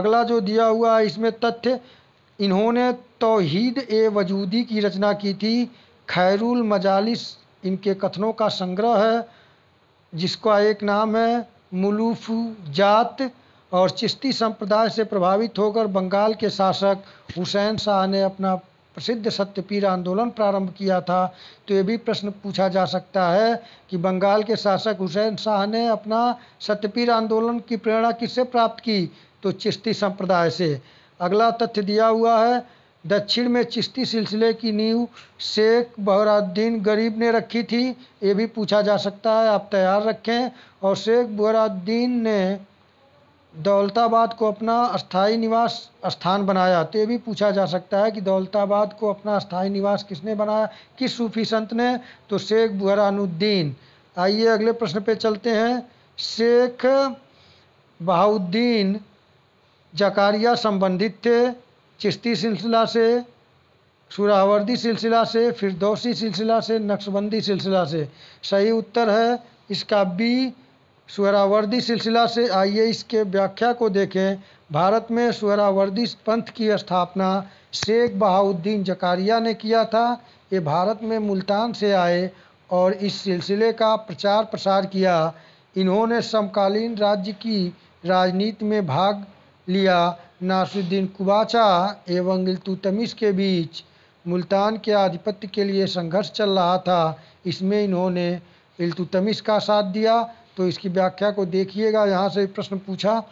अगला जो दिया हुआ है इसमें तथ्य इन्होंने तोहीद ए वजूदी की रचना की थी खैरुल मजालिस इनके कथनों का संग्रह है जिसका एक नाम है मुलूफ जात और चिश्ती संप्रदाय से प्रभावित होकर बंगाल के शासक हुसैन शाह ने अपना प्रसिद्ध सत्यपीर आंदोलन प्रारंभ किया था तो ये भी प्रश्न पूछा जा सकता है कि बंगाल के शासक हुसैन शाह ने अपना सत्यपीर आंदोलन की प्रेरणा किससे प्राप्त की तो चिश्ती संप्रदाय से अगला तथ्य दिया हुआ है दक्षिण में चिश्ती सिलसिले की नींव शेख बहराद्दीन गरीब ने रखी थी ये भी पूछा जा सकता है आप तैयार रखें और शेख बहराद्दीन ने दौलताबाद को अपना स्थायी निवास स्थान बनाया तो ये भी पूछा जा सकता है कि दौलताबाद को अपना स्थायी निवास किसने बनाया किस सूफी संत ने तो शेख बुहरानुद्दीन आइए अगले प्रश्न पे चलते हैं शेख बहाउद्दीन जकारिया संबंधित थे चिश्ती सिलसिला से सुरावर्दी सिलसिला से फिरदौसी सिलसिला से नक्शबंदी सिलसिला से सही उत्तर है इसका बी सुहरावर्दी सिलसिला से आइए इसके व्याख्या को देखें भारत में सुहरावर्दी पंथ की स्थापना शेख बहाउद्दीन जकारिया ने किया था ये भारत में मुल्तान से आए और इस सिलसिले का प्रचार प्रसार किया इन्होंने समकालीन राज्य की राजनीति में भाग लिया नासुद्दीन कुबाचा एवं इल्तुतमिश के बीच मुल्तान के आधिपत्य के लिए संघर्ष चल रहा था इसमें इन्होंने इल्तुतमिश का साथ दिया तो इसकी व्याख्या को देखिएगा यहाँ से प्रश्न पूछा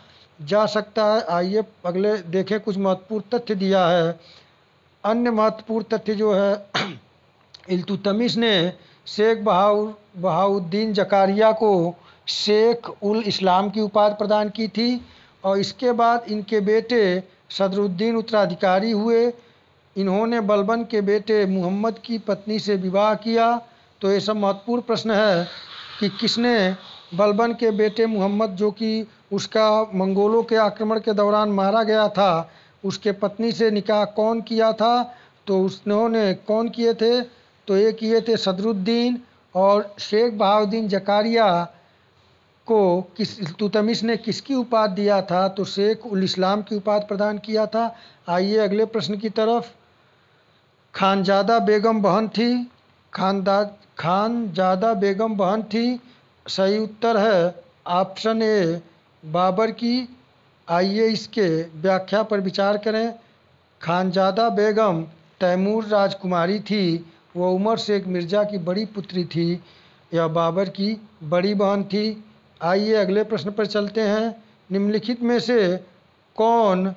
जा सकता है आइए अगले देखें कुछ महत्वपूर्ण तथ्य दिया है अन्य महत्वपूर्ण तथ्य जो है [clears throat] इल्तुतमिश ने शेख बहाउ बहाउद्दीन जकारिया को शेख उल इस्लाम की उपाधि प्रदान की थी और इसके बाद इनके बेटे सदरुद्दीन उत्तराधिकारी हुए इन्होंने बलबन के बेटे मुहम्मद की पत्नी से विवाह किया तो ये सब महत्वपूर्ण प्रश्न है कि किसने बलबन के बेटे मुहम्मद जो कि उसका मंगोलों के आक्रमण के दौरान मारा गया था उसके पत्नी से निकाह कौन किया था तो उसने कौन किए थे तो ये किए थे सदरुद्दीन और शेख बहाउद्दीन जकारिया को किस तुतमिश ने किसकी उपाध दिया था तो शेख उल इस्लाम की उपाध प्रदान किया था आइए अगले प्रश्न की तरफ खानजादा बेगम बहन थी खानदा खानजादा बेगम बहन थी सही उत्तर है ऑप्शन ए बाबर की आइए इसके व्याख्या पर विचार करें खानजादा बेगम तैमूर राजकुमारी थी वह उमर शेख मिर्ज़ा की बड़ी पुत्री थी यह बाबर की बड़ी बहन थी आइए अगले प्रश्न पर चलते हैं निम्नलिखित में से कौन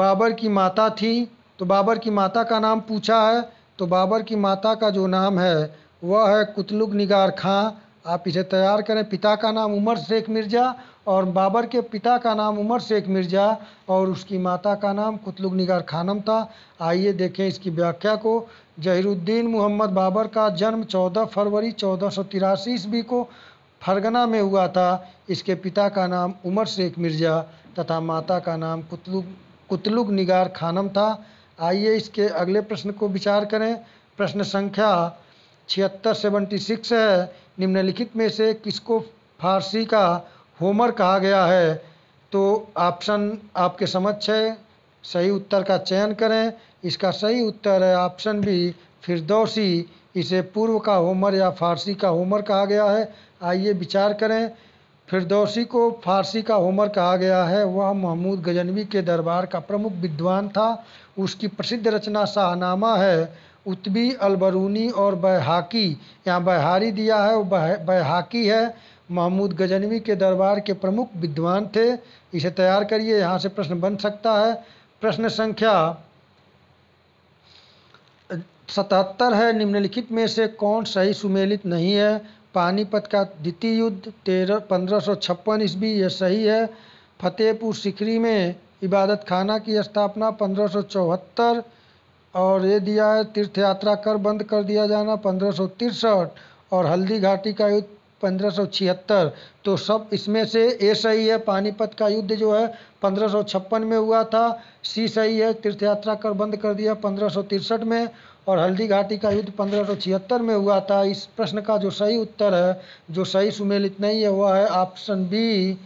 बाबर की माता थी तो बाबर की माता का नाम पूछा है तो बाबर की माता का जो नाम है वह है कुतलुग निगार खां आप इसे तैयार करें पिता का नाम उमर शेख मिर्ज़ा और बाबर के पिता का नाम उमर शेख मिर्ज़ा और उसकी माता का नाम कुतलुग निगार खानम था आइए देखें इसकी व्याख्या को जहिरुद्दीन मोहम्मद बाबर का जन्म 14 फरवरी चौदह सौ तिरासी ईस्वी को फरगना में हुआ था इसके पिता का नाम उमर शेख मिर्ज़ा तथा माता का नाम कुतलुग कुतलुग निगार खानम था आइए इसके अगले प्रश्न को विचार करें प्रश्न संख्या छिहत्तर सेवेंटी सिक्स है निम्नलिखित में से किसको फारसी का होमर कहा गया है तो ऑप्शन आपके समक्ष है सही उत्तर का चयन करें इसका सही उत्तर है ऑप्शन बी फिरदौसी इसे पूर्व का होमर या फारसी का होमर कहा गया है आइए विचार करें फिरदौसी को फारसी का होमर कहा गया है वह महमूद गजनवी के दरबार का प्रमुख विद्वान था उसकी प्रसिद्ध रचना शाहनामा है उत्बी अलबरूनी और बैहाकी यहाँ बहारी दिया है वो बैहाकी है महमूद गजनवी के दरबार के प्रमुख विद्वान थे इसे तैयार करिए यहाँ से प्रश्न बन सकता है प्रश्न संख्या सतहत्तर है निम्नलिखित में से कौन सही सुमेलित नहीं है पानीपत का द्वितीय युद्ध तेरह पंद्रह सौ छप्पन ईस्वी यह सही है फतेहपुर सिकरी में इबादत खाना की स्थापना पंद्रह सौ चौहत्तर और ये दिया है तीर्थ यात्रा कर बंद कर दिया जाना पंद्रह सौ तिरसठ और हल्दी घाटी का युद्ध पंद्रह सौ छिहत्तर तो सब इसमें से ए सही है पानीपत का युद्ध जो है पंद्रह सौ छप्पन में हुआ था सी सही है तीर्थ यात्रा कर बंद कर दिया पंद्रह सौ तिरसठ में और हल्दी घाटी का युद्ध पंद्रह सौ छिहत्तर में हुआ था इस प्रश्न का जो सही उत्तर है जो सही सुमेलित नहीं है वह है ऑप्शन बी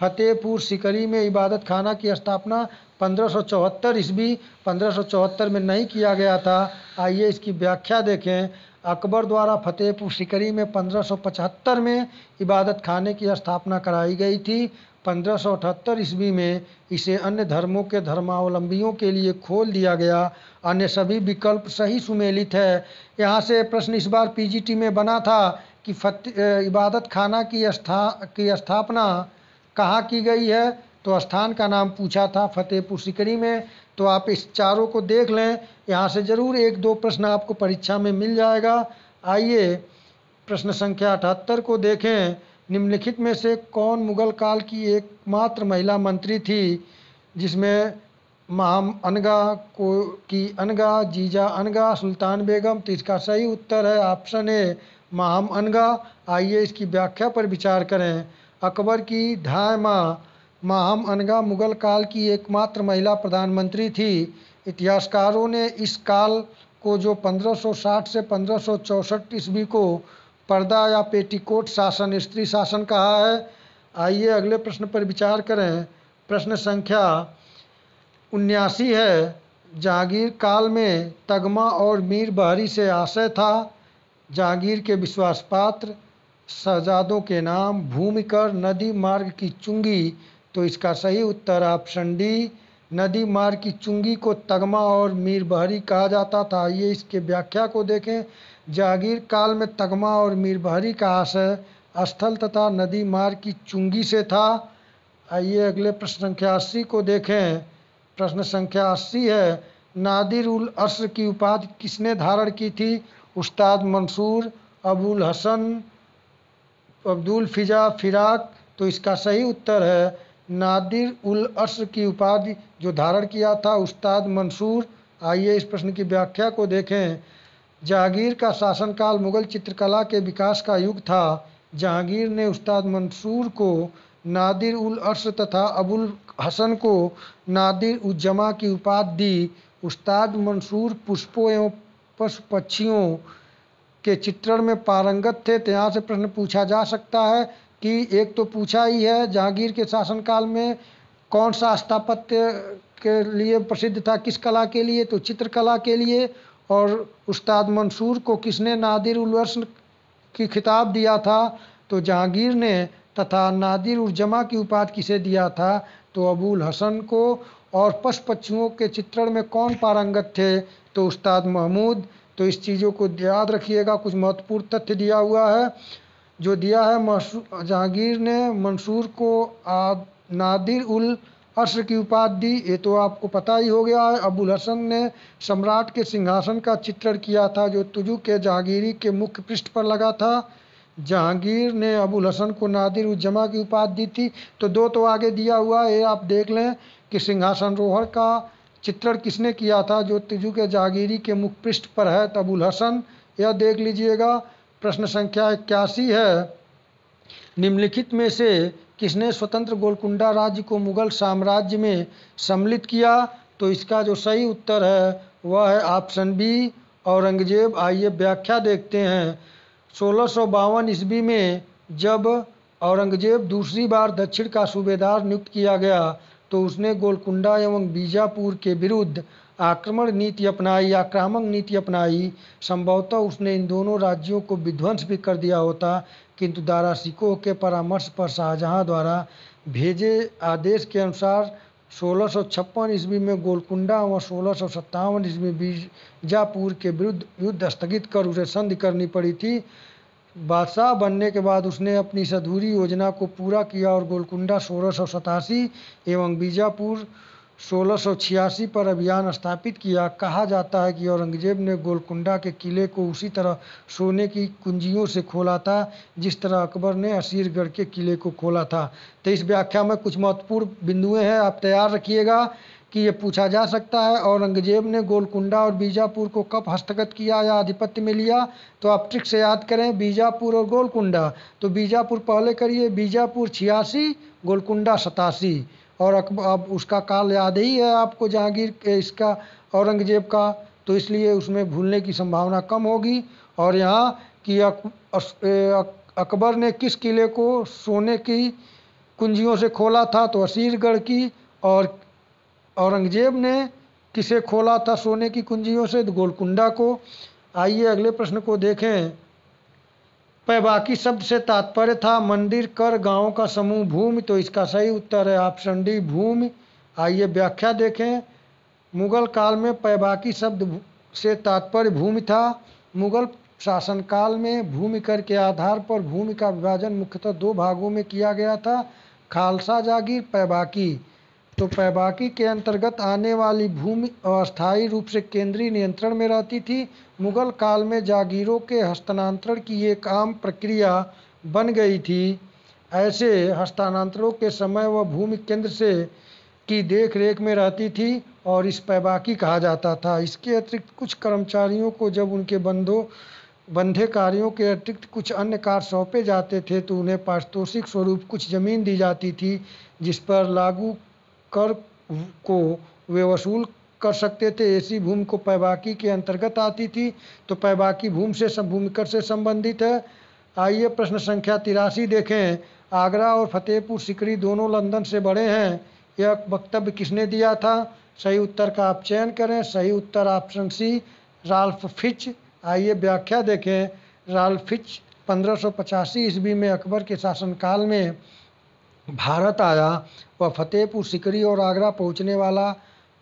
फतेहपुर सिकरी में इबादत खाना की स्थापना पंद्रह सौ चौहत्तर ईस्वी पंद्रह सौ चौहत्तर में नहीं किया गया था आइए इसकी व्याख्या देखें अकबर द्वारा फतेहपुर सिकरी में पंद्रह सौ पचहत्तर में इबादत खाने की स्थापना कराई गई थी पंद्रह सौ अठहत्तर ईस्वी में इसे अन्य धर्मों के धर्मावलंबियों के लिए खोल दिया गया अन्य सभी विकल्प सही सुमेलित है यहाँ से प्रश्न इस बार पीजीटी में बना था कि फते इबादत खाना की स्था की स्थापना कहाँ की गई है तो स्थान का नाम पूछा था फतेहपुर सिकरी में तो आप इस चारों को देख लें यहाँ से ज़रूर एक दो प्रश्न आपको परीक्षा में मिल जाएगा आइए प्रश्न संख्या अठहत्तर को देखें निम्नलिखित में से कौन मुगल काल की एकमात्र महिला मंत्री थी जिसमें महाम अनगा को की अनगा जीजा अनगा सुल्तान बेगम तो इसका सही उत्तर है ऑप्शन ए महाम अनगा आइए इसकी व्याख्या पर विचार करें अकबर की धाय माँ माहम अनगा मुगल काल की एकमात्र महिला प्रधानमंत्री थी इतिहासकारों ने इस काल को जो 1560 से पंद्रह ईस्वी को पर्दा या पेटीकोट शासन स्त्री शासन कहा है आइए अगले प्रश्न पर विचार करें प्रश्न संख्या उन्यासी है जहांगीर काल में तगमा और मीर बहरी से आशय था जहांगीर के विश्वास पात्र शहजादों के नाम भूमिकर नदी मार्ग की चुंगी तो इसका सही उत्तर ऑप्शन डी नदी मार्ग की चुंगी को तगमा और मीरबहरी कहा जाता था ये इसके व्याख्या को देखें जागीर काल में तगमा और मीरबहरी का आशय स्थल तथा नदी मार्ग की चुंगी से था आइए अगले प्रश्न संख्या अस्सी को देखें प्रश्न संख्या अस्सी है नादिर उल अस्र की उपाधि किसने धारण की थी उस्ताद मंसूर अबुल हसन अब्दुल फ़िज़ा फ़िराक तो इसका सही उत्तर है नादिर उल अस्र की उपाधि जो धारण किया था उस्ताद मंसूर आइए इस प्रश्न की व्याख्या को देखें जहांगीर का शासनकाल मुगल चित्रकला के विकास का युग था जहांगीर ने उस्ताद मंसूर को नादिर उल अर्श तथा अबुल हसन को नादिर उज्जमा की उपाधि दी उस्ताद मंसूर पुष्पों एवं पशु पक्षियों के चित्रण में पारंगत थे तो यहाँ से प्रश्न पूछा जा सकता है कि एक तो पूछा ही है जहांगीर के शासनकाल में कौन सा स्थापत्य के लिए प्रसिद्ध था किस कला के लिए तो चित्रकला के लिए और उस्ताद मंसूर को किसने नादिर उलवर्ष की खिताब दिया था तो जहांगीर ने तथा नादिर उर्जमा की उपाधि किसे दिया था तो अबूल हसन को और पशु पक्षियों के चित्रण में कौन पारंगत थे तो उस्ताद महमूद तो इस चीज़ों को याद रखिएगा कुछ महत्वपूर्ण तथ्य दिया हुआ है जो दिया है जहांगीर ने मंसूर को नादिर उल अर्श की उपाधि दी ये तो आपको पता ही हो गया है अबुल हसन ने सम्राट के सिंहासन का चित्रण किया था जो तुजु के जहांगीरी के मुख्य पृष्ठ पर लगा था जहांगीर ने अबुल हसन को नादिर उजमा की उपाधि दी थी तो दो तो आगे दिया हुआ ये आप देख लें कि सिंहासन रोहर का चित्रण किसने किया था जो तिजु के जागीरी के मुख पृष्ठ पर है तबुल हसन यह देख लीजिएगा प्रश्न संख्या इक्यासी है निम्नलिखित में से किसने स्वतंत्र गोलकुंडा राज्य को मुगल साम्राज्य में सम्मिलित किया तो इसका जो सही उत्तर है वह है ऑप्शन बी औरंगजेब आइए व्याख्या देखते हैं सोलह सौ बावन ईस्वी में जब औरंगजेब दूसरी बार दक्षिण का सूबेदार नियुक्त किया गया तो उसने गोलकुंडा एवं बीजापुर के विरुद्ध आक्रमण नीति अपनाई आक्रामक नीति अपनाई संभवतः उसने इन दोनों राज्यों को विध्वंस भी कर दिया होता किंतु दारा सिको के परामर्श पर शाहजहां द्वारा भेजे आदेश के अनुसार सोलह ईस्वी में गोलकुंडा व सोलह सौ सत्तावन ईस्वी बीजापुर के विरुद्ध युद्ध स्थगित कर उसे संधि करनी पड़ी थी बादशाह बनने के बाद उसने अपनी इस अधूरी योजना को पूरा किया और गोलकुंडा सोलह सौ सतासी एवं बीजापुर सोलह सौ छियासी पर अभियान स्थापित किया कहा जाता है कि औरंगज़ेब ने गोलकुंडा के किले को उसी तरह सोने की कुंजियों से खोला था जिस तरह अकबर ने असीरगढ़ के किले को खोला था तो इस व्याख्या में कुछ महत्वपूर्ण बिंदुएँ हैं आप तैयार रखिएगा कि ये पूछा जा सकता है औरंगजेब ने गोलकुंडा और बीजापुर को कब हस्तगत किया या आधिपत्य में लिया तो आप ट्रिक से याद करें बीजापुर और गोलकुंडा तो बीजापुर पहले करिए बीजापुर छियासी गोलकुंडा सतासी और अब उसका काल याद ही है आपको जहांगीर इसका औरंगजेब का तो इसलिए उसमें भूलने की संभावना कम होगी और यहाँ कि अक, अकबर ने किस किले को सोने की कुंजियों से खोला था तो असीरगढ़ की और औरंगजेब ने किसे खोला था सोने की कुंजियों से गोलकुंडा को आइए अगले प्रश्न को देखें पैबाकी शब्द से तात्पर्य था मंदिर कर गांव का समूह भूमि तो इसका सही उत्तर है ऑप्शन डी भूमि आइए व्याख्या देखें मुगल काल में पैबाकी शब्द से तात्पर्य भूमि था मुगल शासन काल में भूमि कर के आधार पर भूमि का विभाजन मुख्यतः दो भागों में किया गया था खालसा जागीर पैबाकी तो पैबाकी के अंतर्गत आने वाली भूमि अस्थायी रूप से केंद्रीय नियंत्रण में रहती थी मुगल काल में जागीरों के हस्तांतरण की एक आम प्रक्रिया बन गई थी ऐसे हस्तांतरणों के समय वह भूमि केंद्र से की देखरेख रेख में रहती थी और इस पैबाकी कहा जाता था इसके अतिरिक्त कुछ कर्मचारियों को जब उनके बंधों बंधे कार्यों के अतिरिक्त कुछ अन्य कार्य सौंपे जाते थे तो उन्हें पारितोषिक स्वरूप कुछ ज़मीन दी जाती थी जिस पर लागू कर को वे वसूल कर सकते थे ऐसी भूमि को पैबाकी के अंतर्गत आती थी तो पैबाकी भूमि से भूमिकर से संबंधित है आइए प्रश्न संख्या तिरासी देखें आगरा और फतेहपुर सिकरी दोनों लंदन से बड़े हैं यह वक्तव्य किसने दिया था सही उत्तर का आप चयन करें सही उत्तर ऑप्शन सी राल्फ फिच आइए व्याख्या देखें राल्फ फिच पंद्रह ईस्वी में अकबर के शासनकाल में भारत आया वह फतेहपुर सिकरी और आगरा पहुँचने वाला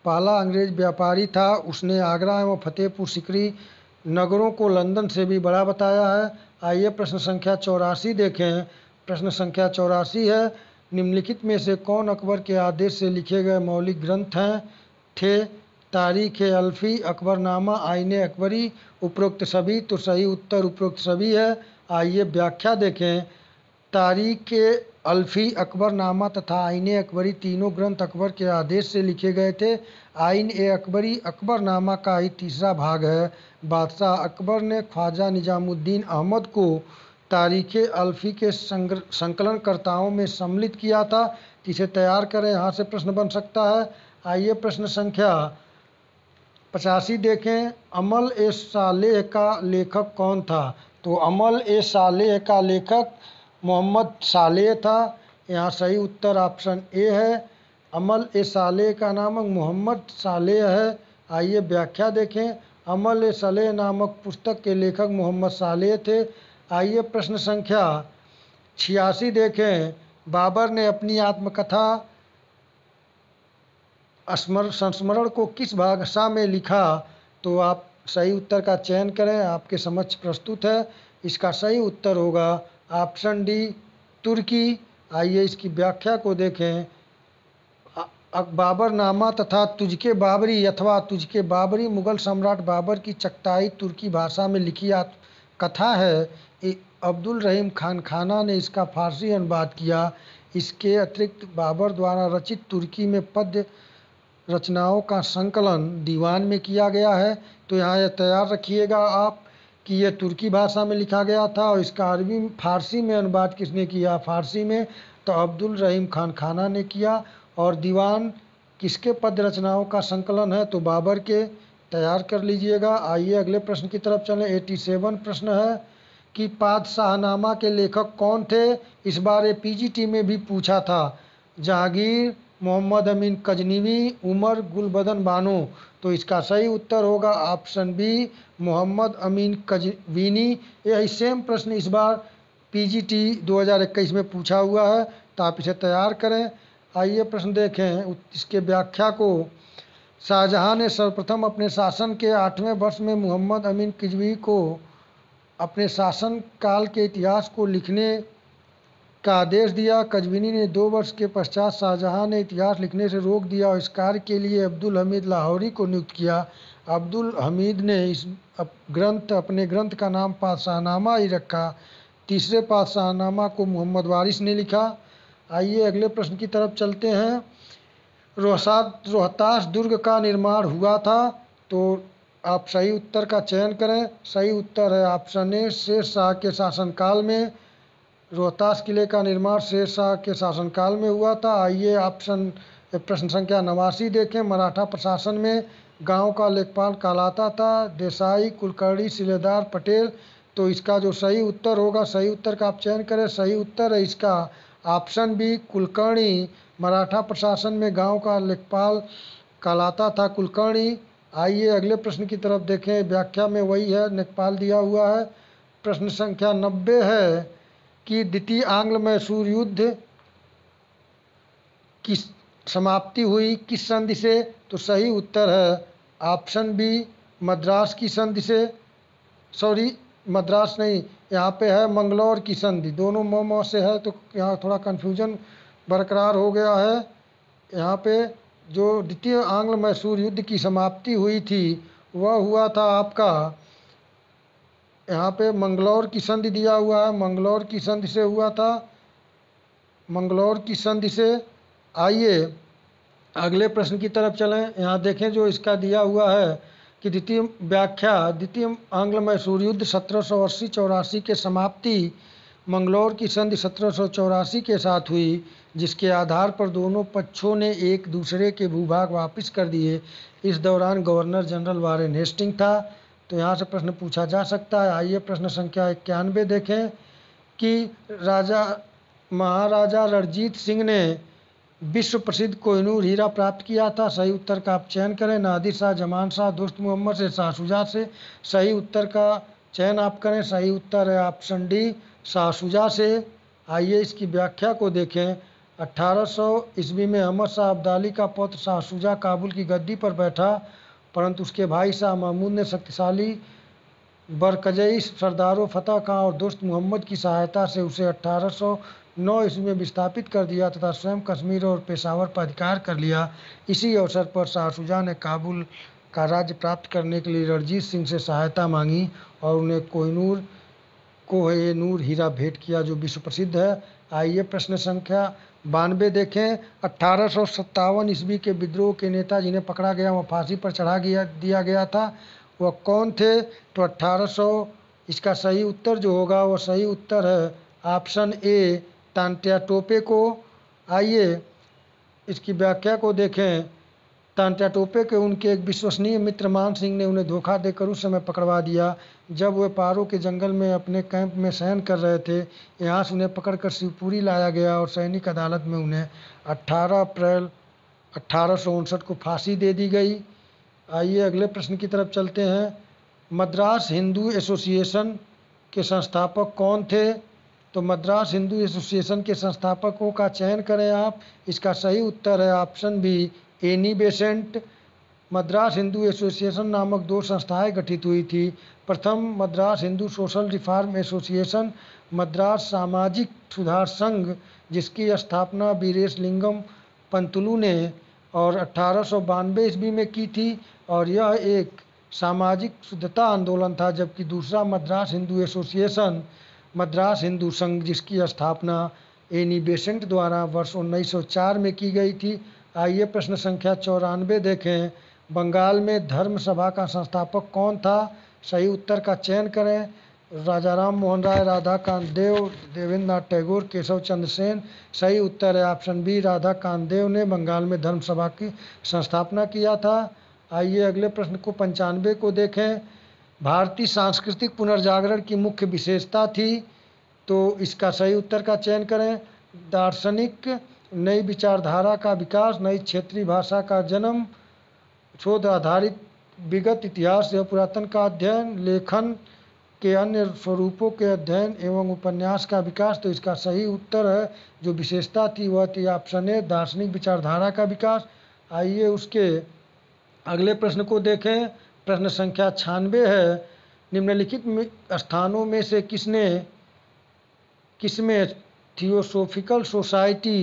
पहला अंग्रेज व्यापारी था उसने आगरा एवं फतेहपुर सिकरी नगरों को लंदन से भी बड़ा बताया है आइए प्रश्न संख्या चौरासी देखें प्रश्न संख्या चौरासी है निम्नलिखित में से कौन अकबर के आदेश से लिखे गए मौलिक ग्रंथ हैं थे तारीख अल्फ़ी अकबरनामा आईने अकबरी उपरोक्त सभी तो सही उत्तर उपरोक्त सभी है आइए व्याख्या देखें तारीख अल्फ़ी अकबरनामा तथा आइन अकबरी तीनों ग्रंथ अकबर के आदेश से लिखे गए थे आइन ए अकबरी अकबरनामा का ही तीसरा भाग है बादशाह अकबर ने ख्वाजा निज़ामुद्दीन अहमद को तारीख अल्फ़ी के संकलनकर्ताओं में सम्मिलित किया था इसे तैयार करें यहाँ से प्रश्न बन सकता है आइए प्रश्न संख्या पचासी देखें अमल ए सालेह का लेखक कौन था तो अमल ए सालेह का लेखक मोहम्मद सालेह था यहाँ सही उत्तर ऑप्शन ए है अमल ए साले का नामक मोहम्मद सालेह है आइए व्याख्या देखें अमल ए सलेह नामक पुस्तक के लेखक मोहम्मद सालेह थे आइए प्रश्न संख्या छियासी देखें बाबर ने अपनी आत्मकथा स्मर संस्मरण को किस भाषा में लिखा तो आप सही उत्तर का चयन करें आपके समक्ष प्रस्तुत है इसका सही उत्तर होगा ऑप्शन डी तुर्की आइए इसकी व्याख्या को देखें बाबरनामा तथा तुझके बाबरी अथवा तुझके बाबरी मुगल सम्राट बाबर की चकताई तुर्की भाषा में लिखी कथा है अब्दुल रहीम खान खाना ने इसका फारसी अनुवाद किया इसके अतिरिक्त बाबर द्वारा रचित तुर्की में पद्य रचनाओं का संकलन दीवान में किया गया है तो यहाँ यह तैयार रखिएगा आप कि यह तुर्की भाषा में लिखा गया था और इसका अरबी फारसी में अनुवाद किसने किया फारसी में तो अब्दुल रहीम खान खाना ने किया और दीवान किसके पद रचनाओं का संकलन है तो बाबर के तैयार कर लीजिएगा आइए अगले प्रश्न की तरफ चलें एटी सेवन प्रश्न है कि पादशाहनामा के लेखक कौन थे इस बार ए पीजीटी में भी पूछा था जहांगीर मोहम्मद अमीन कजनीवी उमर गुलबदन बानो तो इसका सही उत्तर होगा ऑप्शन बी मोहम्मद अमीन कजवीनी यही सेम प्रश्न इस बार पीजीटी 2021 में पूछा हुआ है तो आप इसे तैयार करें आइए प्रश्न देखें इसके व्याख्या को शाहजहाँ ने सर्वप्रथम अपने शासन के आठवें वर्ष में मोहम्मद अमीन किजवी को अपने शासन काल के इतिहास को लिखने का आदेश दिया कजविनी ने दो वर्ष के पश्चात शाहजहां ने इतिहास लिखने से रोक दिया और इस कार्य के लिए अब्दुल हमीद लाहौरी को नियुक्त किया अब्दुल हमीद ने इस ग्रंथ अपने ग्रंथ का नाम पातशाहनामा ही रखा तीसरे पातशाहनामा को मोहम्मद वारिस ने लिखा आइए अगले प्रश्न की तरफ चलते हैं रोहसाद रोहतास दुर्ग का निर्माण हुआ था तो आप सही उत्तर का चयन करें सही उत्तर है ऑप्शन ए शेर शाह के शासनकाल में रोहतास किले का निर्माण शेर शाह के शासनकाल में हुआ था आइए ऑप्शन प्रश्न संख्या नवासी देखें मराठा प्रशासन में गांव का लेखपाल कहलाता था देसाई कुलकर्णी सिलेदार पटेल तो इसका जो सही उत्तर होगा सही उत्तर का आप चयन करें सही उत्तर है इसका ऑप्शन बी कुलकर्णी मराठा प्रशासन में गांव का लेखपाल कहलाता था कुलकर्णी आइए अगले प्रश्न की तरफ देखें व्याख्या में वही है लेखपाल दिया हुआ है प्रश्न संख्या नब्बे है कि द्वितीय आंग्ल मैसूर युद्ध की समाप्ति हुई किस संधि से तो सही उत्तर है ऑप्शन बी मद्रास की संधि से सॉरी मद्रास नहीं यहाँ पे है मंगलौर की संधि दोनों मोम से है तो यहाँ थोड़ा कन्फ्यूजन बरकरार हो गया है यहाँ पे जो द्वितीय आंग्ल मैसूर युद्ध की समाप्ति हुई थी वह हुआ था आपका यहाँ पे मंगलौर की संधि दिया हुआ है मंगलौर की संधि से हुआ था मंगलौर की संधि से आइए अगले प्रश्न की तरफ चलें यहाँ देखें जो इसका दिया हुआ है कि द्वितीय व्याख्या द्वितीय आंग्ल मैसूर युद्ध सत्रह सौ अस्सी चौरासी के समाप्ति मंगलौर की संधि सत्रह सौ चौरासी के साथ हुई जिसके आधार पर दोनों पक्षों ने एक दूसरे के भूभाग वापस कर दिए इस दौरान गवर्नर जनरल वारेन हेस्टिंग था तो यहाँ से प्रश्न पूछा जा सकता है आइए प्रश्न संख्या इक्यानवे देखें कि राजा महाराजा रणजीत सिंह ने विश्व प्रसिद्ध कोहनूर हीरा प्राप्त किया था सही उत्तर का आप चयन करें नादिर शाह जमान शाह दोस्त मोहम्मद से शाह शाहशुजा से सही उत्तर का चयन आप करें सही उत्तर है ऑप्शन डी शाहशुजा से आइए इसकी व्याख्या को देखें 1800 ईस्वी में अहमद शाह अब्दाली का पुत्र शाह शाहशुजा काबुल की गद्दी पर बैठा परंतु उसके भाई शाह महमूद ने शक्तिशाली बरकजई सरदारों फतेह खां और दोस्त मोहम्मद की सहायता से उसे 1809 ईस्वी में विस्थापित कर दिया तथा स्वयं कश्मीर और पेशावर पर अधिकार कर लिया इसी अवसर पर शुजा ने काबुल का राज्य प्राप्त करने के लिए रणजीत सिंह से सहायता मांगी और उन्हें कोहिनूर कोह नूर हीरा भेंट किया जो विश्व प्रसिद्ध है आइए प्रश्न संख्या बानवे देखें अट्ठारह सौ सत्तावन ईस्वी के विद्रोह के नेता जिन्हें पकड़ा गया वह फांसी पर चढ़ा गया दिया गया था वह कौन थे तो अट्ठारह सौ इसका सही उत्तर जो होगा वह सही उत्तर है ऑप्शन ए तांत्या टोपे को आइए इसकी व्याख्या को देखें टाँटा टोपे के उनके एक विश्वसनीय मित्र मान सिंह ने उन्हें धोखा देकर उस समय पकड़वा दिया जब वे पारो के जंगल में अपने कैंप में शयन कर रहे थे यहाँ से उन्हें पकड़कर शिवपुरी लाया गया और सैनिक अदालत में उन्हें अट्ठारह अप्रैल अट्ठारह को फांसी दे दी गई आइए अगले प्रश्न की तरफ चलते हैं मद्रास हिंदू एसोसिएशन के संस्थापक कौन थे तो मद्रास हिंदू एसोसिएशन के संस्थापकों का चयन करें आप इसका सही उत्तर है option B Annie Besant Madras Hindu association नामक दो संस्थाएं गठित हुई थी प्रथम Madras Hindu social reform association Madras सामाजिक सुधार संघ जिसकी स्थापना बीरेश लिंगम पंतुलू ने और अठारह ईस्वी में की थी और यह एक सामाजिक शुद्धता आंदोलन था जबकि दूसरा मद्रास हिंदू एसोसिएशन मद्रास हिंदू संघ जिसकी स्थापना एनी बेसेंट द्वारा वर्ष 1904 में की गई थी आइए प्रश्न संख्या चौरानवे देखें बंगाल में धर्म सभा का संस्थापक कौन था सही उत्तर का चयन करें राजा राम मोहन राय राधा कांत देव देवेंद्र नाथ टैगोर केशव चंद्र सेन सही उत्तर है ऑप्शन बी राधा कांत देव ने बंगाल में धर्म सभा की संस्थापना किया था आइए अगले प्रश्न को पंचानवे को देखें भारतीय सांस्कृतिक पुनर्जागरण की मुख्य विशेषता थी तो इसका सही उत्तर का चयन करें दार्शनिक नई विचारधारा का विकास नई क्षेत्रीय भाषा का जन्म शोध आधारित विगत इतिहास एवं पुरातन का अध्ययन लेखन के अन्य स्वरूपों के अध्ययन एवं उपन्यास का विकास तो इसका सही उत्तर है जो विशेषता थी वह थी ऑप्शन ए दार्शनिक विचारधारा का विकास आइए उसके अगले प्रश्न को देखें प्रश्न संख्या छियानवे है निम्नलिखित स्थानों में से किसने किसमें थियोसोफिकल सोसाइटी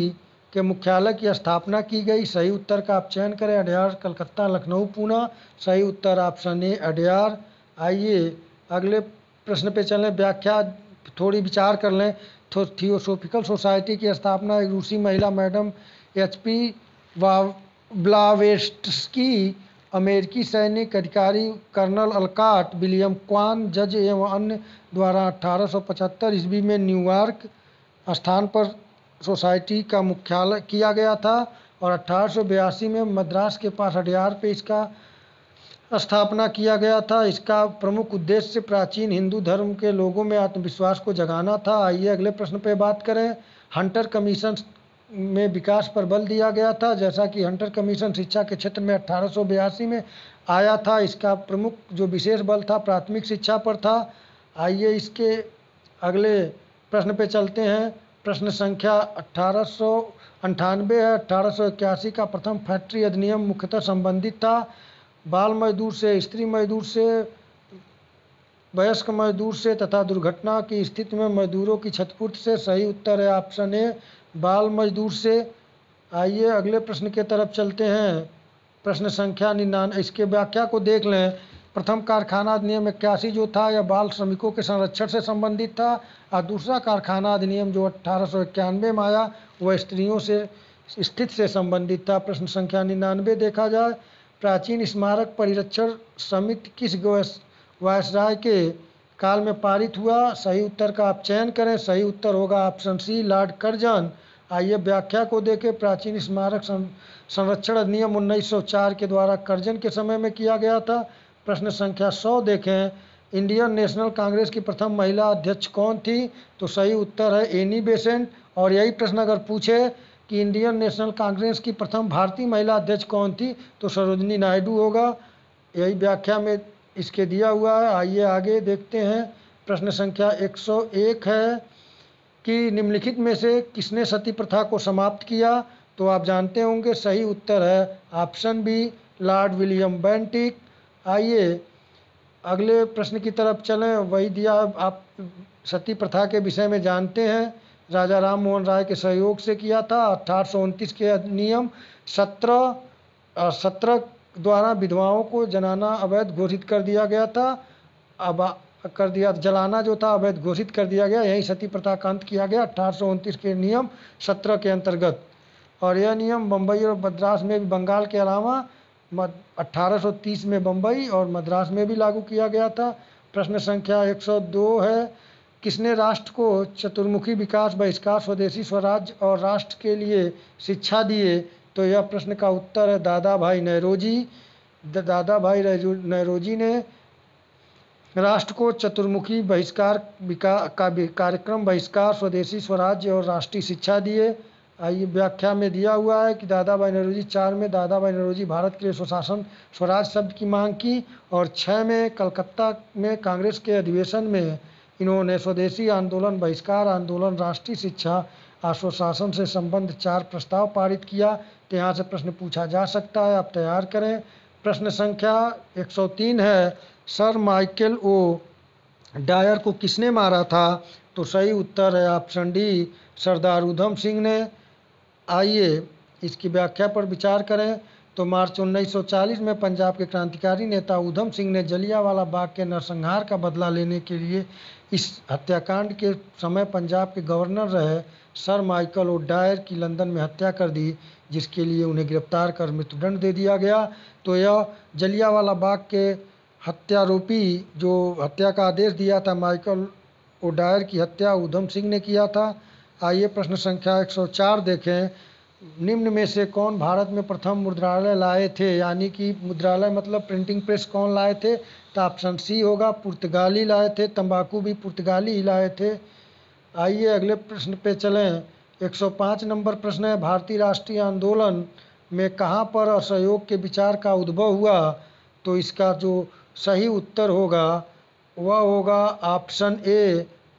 के मुख्यालय की स्थापना की गई सही उत्तर का आप चयन करें अडयार कलकत्ता लखनऊ पूना सही उत्तर ऑप्शन ए अडयार आइए अगले प्रश्न पे चलें व्याख्या थोड़ी विचार कर लें थो थियोसोफिकल सोसाइटी की स्थापना एक रूसी महिला मैडम एच पी ब्लावेस्टस्की अमेरिकी सैनिक अधिकारी कर्नल अलकाट विलियम क्वान जज एवं अन्य द्वारा पचहत्तर ईस्वी में न्यूयॉर्क स्थान पर सोसाइटी का मुख्यालय किया गया था और अठारह में मद्रास के पास अडियार पे इसका स्थापना किया गया था इसका प्रमुख उद्देश्य प्राचीन हिंदू धर्म के लोगों में आत्मविश्वास को जगाना था आइए अगले प्रश्न पे बात करें हंटर कमीशन में विकास पर बल दिया गया था जैसा कि हंटर कमीशन शिक्षा के क्षेत्र में अठारह में आया था इसका प्रमुख जो विशेष बल था प्राथमिक शिक्षा पर था आइए इसके अगले प्रश्न पे चलते हैं प्रश्न संख्या अठारह सौ अंठानवे है अठारह सौ इक्यासी का प्रथम फैक्ट्री अधिनियम मुख्यतः संबंधित था बाल मजदूर से स्त्री मजदूर से वयस्क मजदूर से तथा दुर्घटना की स्थिति में मजदूरों की क्षतिपूर्ति से सही उत्तर है ऑप्शन ए बाल मजदूर से आइए अगले प्रश्न के तरफ चलते हैं प्रश्न संख्या निन्यानवे इसके व्याख्या को देख लें प्रथम कारखाना अधिनियम इक्यासी जो था यह बाल श्रमिकों के संरक्षण से संबंधित था और दूसरा कारखाना अधिनियम जो अठारह में आया वह स्त्रियों से स्थित से संबंधित था प्रश्न संख्या निन्यानवे देखा जाए प्राचीन स्मारक परिरक्षण समिति किस वायसराय के काल में पारित हुआ सही उत्तर का आप चयन करें सही उत्तर होगा ऑप्शन सी लॉर्ड कर्जन आइए व्याख्या को देखें प्राचीन स्मारक संरक्षण अधिनियम 1904 के द्वारा कर्जन के समय में किया गया था प्रश्न संख्या सौ देखें इंडियन नेशनल कांग्रेस की प्रथम महिला अध्यक्ष कौन थी तो सही उत्तर है एनी बेसेंट और यही प्रश्न अगर पूछे कि इंडियन नेशनल कांग्रेस की प्रथम भारतीय महिला अध्यक्ष कौन थी तो सरोजनी नायडू होगा यही व्याख्या में इसके दिया हुआ है आइए आगे देखते हैं प्रश्न संख्या 101 है कि निम्नलिखित में से किसने सती प्रथा को समाप्त किया तो आप जानते होंगे सही उत्तर है option B lord William Bentinck आइए अगले प्रश्न की तरफ चलें वही दिया आप सती प्रथा के विषय में जानते हैं राजा राम मोहन राय के सहयोग से किया था अठारह के नियम सत्रह सत्रह द्वारा विधवाओं को जनाना अवैध घोषित कर दिया गया था अब कर दिया जलाना जो था अवैध घोषित कर दिया गया यही सती प्रथा का अंत किया गया अठारह के नियम सत्रह के अंतर्गत और यह नियम बम्बई और मद्रास में भी बंगाल के अलावा 1830 में बम्बई और मद्रास में भी लागू किया गया था प्रश्न संख्या 102 है किसने राष्ट्र को चतुर्मुखी विकास बहिष्कार स्वदेशी स्वराज्य और राष्ट्र के लिए शिक्षा दिए तो यह प्रश्न का उत्तर है दादा भाई नेहरोजी दादा भाई नेहरोजी ने राष्ट्र को चतुर्मुखी बहिष्कार का कार्यक्रम बहिष्कार स्वदेशी स्वराज्य और राष्ट्रीय शिक्षा दिए आइए व्याख्या में दिया हुआ है कि दादा भाई नरोजी चार में दादा भाई नरोजी भारत के लिए स्वशासन स्वराज शब्द की मांग की और छः में कलकत्ता में कांग्रेस के अधिवेशन में इन्होंने स्वदेशी आंदोलन बहिष्कार आंदोलन राष्ट्रीय शिक्षा और से संबंध चार प्रस्ताव पारित किया तो यहाँ से प्रश्न पूछा जा सकता है आप तैयार करें प्रश्न संख्या 103 है सर माइकल ओ डायर को किसने मारा था तो सही उत्तर है ऑप्शन डी सरदार उधम सिंह ने आइए इसकी व्याख्या पर विचार करें तो मार्च 1940 में पंजाब के क्रांतिकारी नेता ऊधम सिंह ने जलियावाला बाग के नरसंहार का बदला लेने के लिए इस हत्याकांड के समय पंजाब के गवर्नर रहे सर माइकल ओ डायर की लंदन में हत्या कर दी जिसके लिए उन्हें गिरफ्तार कर मृत्युदंड दे दिया गया तो यह जलियावाला बाग के हत्यारोपी जो हत्या का आदेश दिया था माइकल ओ डायर की हत्या ऊधम सिंह ने किया था आइए प्रश्न संख्या 104 देखें निम्न में से कौन भारत में प्रथम मुद्रालय लाए थे यानी कि मुद्रालय मतलब प्रिंटिंग प्रेस कौन लाए थे तो ऑप्शन सी होगा पुर्तगाली लाए थे तंबाकू भी पुर्तगाली ही लाए थे आइए अगले प्रश्न पे चलें 105 नंबर प्रश्न है भारतीय राष्ट्रीय आंदोलन में कहाँ पर असहयोग के विचार का उद्भव हुआ तो इसका जो सही उत्तर होगा वह होगा ऑप्शन ए